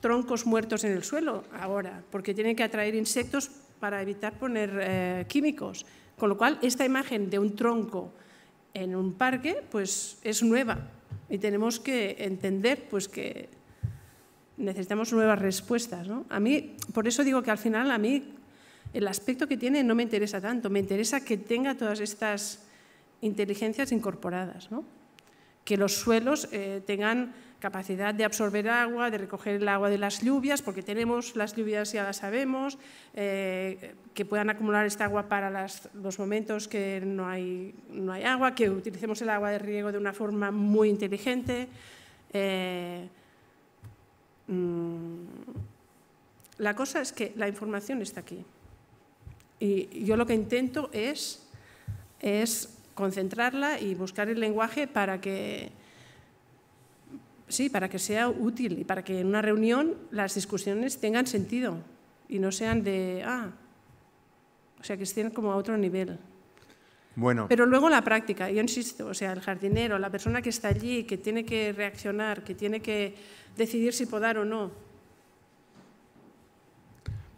troncos muertos en el suelo ahora, porque tienen que atraer insectos para evitar poner eh, químicos. Con lo cual, esta imagen de un tronco en un parque pues, es nueva y tenemos que entender pues, que necesitamos nuevas respuestas. ¿no? A mí, por eso digo que al final a mí el aspecto que tiene no me interesa tanto, me interesa que tenga todas estas inteligencias incorporadas, ¿no? que los suelos eh, tengan capacidad de absorber agua, de recoger el agua de las lluvias, porque tenemos las lluvias, ya las sabemos, eh, que puedan acumular esta agua para los momentos que no hay, no hay agua, que utilicemos el agua de riego de una forma muy inteligente. Eh, mm, la cosa es que la información está aquí. Y yo lo que intento es, es concentrarla y buscar el lenguaje para que sí, para que sea útil y para que en una reunión las discusiones tengan sentido y no sean de, ah, o sea, que estén como a otro nivel. Bueno. Pero luego la práctica, yo insisto, o sea, el jardinero, la persona que está allí, que tiene que reaccionar, que tiene que decidir si podar o no.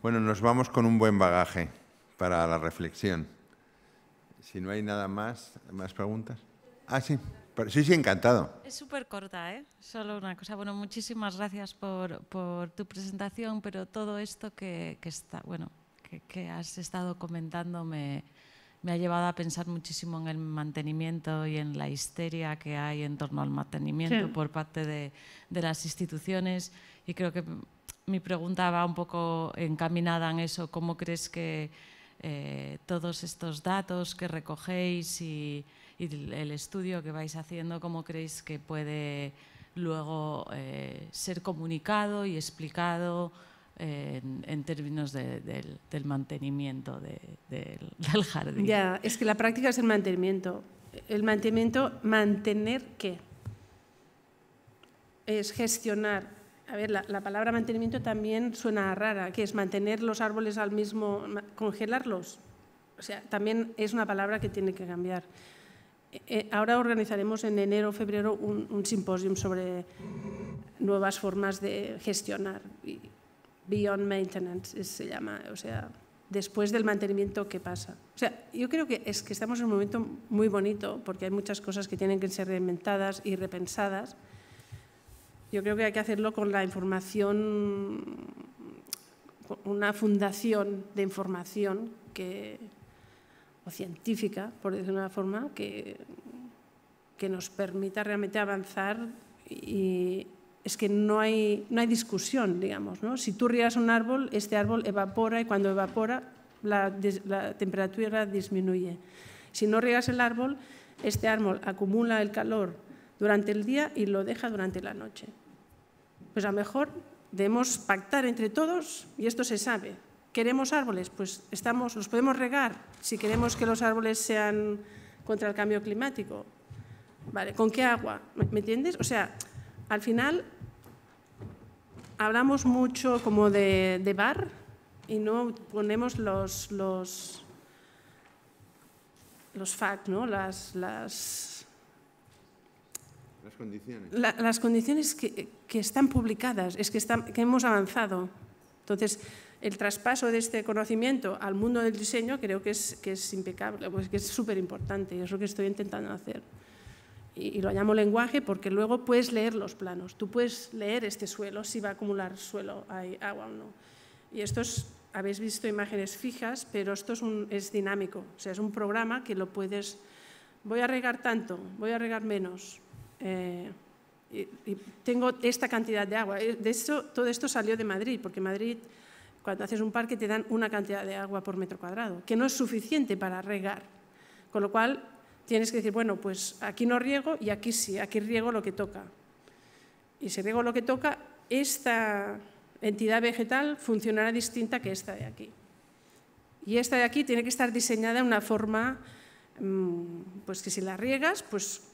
Bueno, nos vamos con un buen bagaje para la reflexión. Si no hay nada más, más preguntas. Ah, sí sí, sí, encantado. Es súper corta, ¿eh? Solo una cosa. Bueno, muchísimas gracias por, tu presentación, pero todo esto que, está, bueno, que, has estado comentando me, me ha llevado a pensar muchísimo en el mantenimiento y en la histeria que hay en torno al mantenimiento por parte de, las instituciones. Y creo que mi pregunta va un poco encaminada en eso. ¿Cómo crees que eh, todos estos datos que recogéis y y el estudio que vais haciendo, cómo creéis que puede luego eh, ser comunicado y explicado eh, en, términos del, mantenimiento del jardín. Ya, es que la práctica es el mantenimiento. El mantenimiento, mantener qué? Es gestionar. A ver, la, la palabra mantenimiento también suena rara, que es mantener los árboles al mismo, congelarlos. O sea, también es una palabra que tiene que cambiar. Eh, eh, ahora organizaremos en enero o febrero un, un simposio sobre nuevas formas de gestionar. Beyond maintenance se llama, o sea, después del mantenimiento, ¿qué pasa? O sea, yo creo que es que estamos en un momento muy bonito porque hay muchas cosas que tienen que ser reinventadas y repensadas. Yo creo que hay que hacerlo con la información, una fundación de información que, científica, por decirlo de una forma, que, que nos permita realmente avanzar y es que no hay, no hay discusión, digamos. ¿no? Si tú riegas un árbol, este árbol evapora y cuando evapora la, la temperatura disminuye. Si no riegas el árbol, este árbol acumula el calor durante el día y lo deja durante la noche. Pues a lo mejor debemos pactar entre todos, y esto se sabe, ¿Queremos árboles? Pues estamos, los podemos regar si queremos que los árboles sean contra el cambio climático. Vale, ¿Con qué agua? ¿Me entiendes? O sea, al final hablamos mucho como de, bar y no ponemos los, los, los facts, ¿no? las, las, las condiciones, las condiciones que, están publicadas, es que, están, que hemos avanzado. Entonces, el traspaso de este conocimiento al mundo del diseño creo que es, impecable, pues que es súper importante y es lo que estoy intentando hacer. Y, lo llamo lenguaje porque luego puedes leer los planos, tú puedes leer este suelo, si va a acumular suelo, hay agua o no. Y esto es, habéis visto imágenes fijas, pero esto es, dinámico, o sea, es un programa que lo puedes, voy a regar tanto, voy a regar menos. Eh, y, tengo esta cantidad de agua. Eh, de eso todo esto salió de Madrid, porque Madrid cuando haces un parque te dan una cantidad de agua por metro cuadrado, que no es suficiente para regar. Con lo cual tienes que decir, bueno, pues aquí no riego y aquí sí, aquí riego lo que toca. Y si riego lo que toca, esta entidad vegetal funcionará distinta que esta de aquí. Y esta de aquí tiene que estar diseñada de una forma, mm, pues que si la riegas, pues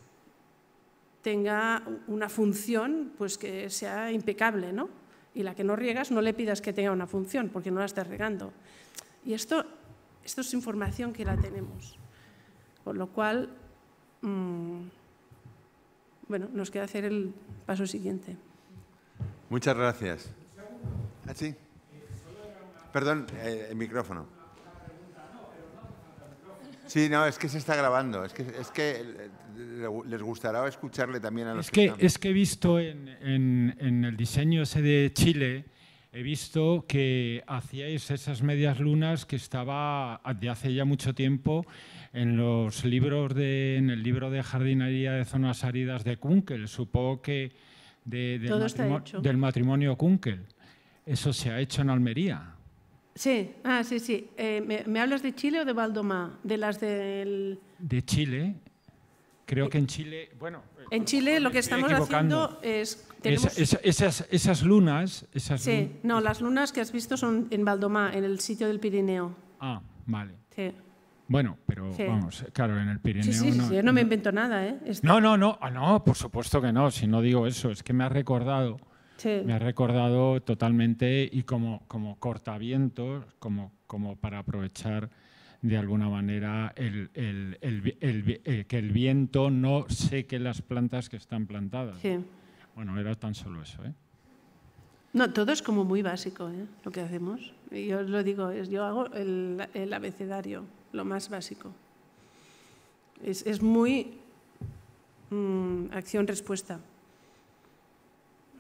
tenga una función pues que sea impecable, ¿no? y la que no riegas no le pidas que tenga una función porque no la estás regando. Y esto, esto es información que la tenemos. Con lo cual, mm, bueno, nos queda hacer el paso siguiente. Muchas gracias. ¿Ah, Perdón, eh, el micrófono. Sí, no, es que se está grabando. Es que, eh, les gustará escucharle también a los es que, Es que he visto en, en, el diseño ese de Chile, he visto que hacíais esas medias lunas que estaba de hace ya mucho tiempo en los libros de, en el libro de jardinería de zonas áridas de Kunkel. Supongo que de, del, matrimonio, del matrimonio Kunkel. Eso se ha hecho en Almería. Sí, ah, sí, sí. Eh, ¿me, hablas de Chile o de Valdomá? De las del... De Chile. Creo eh, que en Chile, bueno... Eh, en Chile lo que estamos haciendo es... esas, esas, lunas... Esas sí, no, las lunas que has visto son en Valdomá, en el sitio del Pirineo. Ah, vale. Sí. Bueno, pero vamos, claro, en el Pirineo. Sí, sí, no, yo no, me invento nada, ¿eh? No, no, no, ah, no, por supuesto que no, si no digo eso, es que me has recordado me ha recordado totalmente y como, como cortavientos, como, para aprovechar de alguna manera eh, que el viento no seque las plantas que están plantadas. Bueno, era tan solo eso. ¿eh? No, todo es como muy básico ¿eh? lo que hacemos. Yo lo digo, yo hago el, abecedario, lo más básico. Es, muy mm, acción-respuesta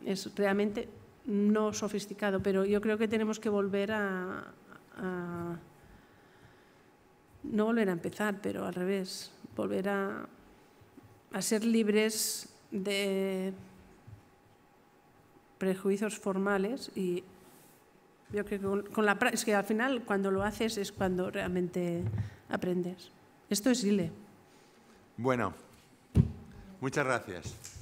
es realmente no sofisticado, pero yo creo que tenemos que volver a, no volver a empezar, pero al revés, volver a, a ser libres de prejuicios formales y yo creo que con, la es que al final cuando lo haces es cuando realmente aprendes. Esto es ILE. Bueno, muchas gracias.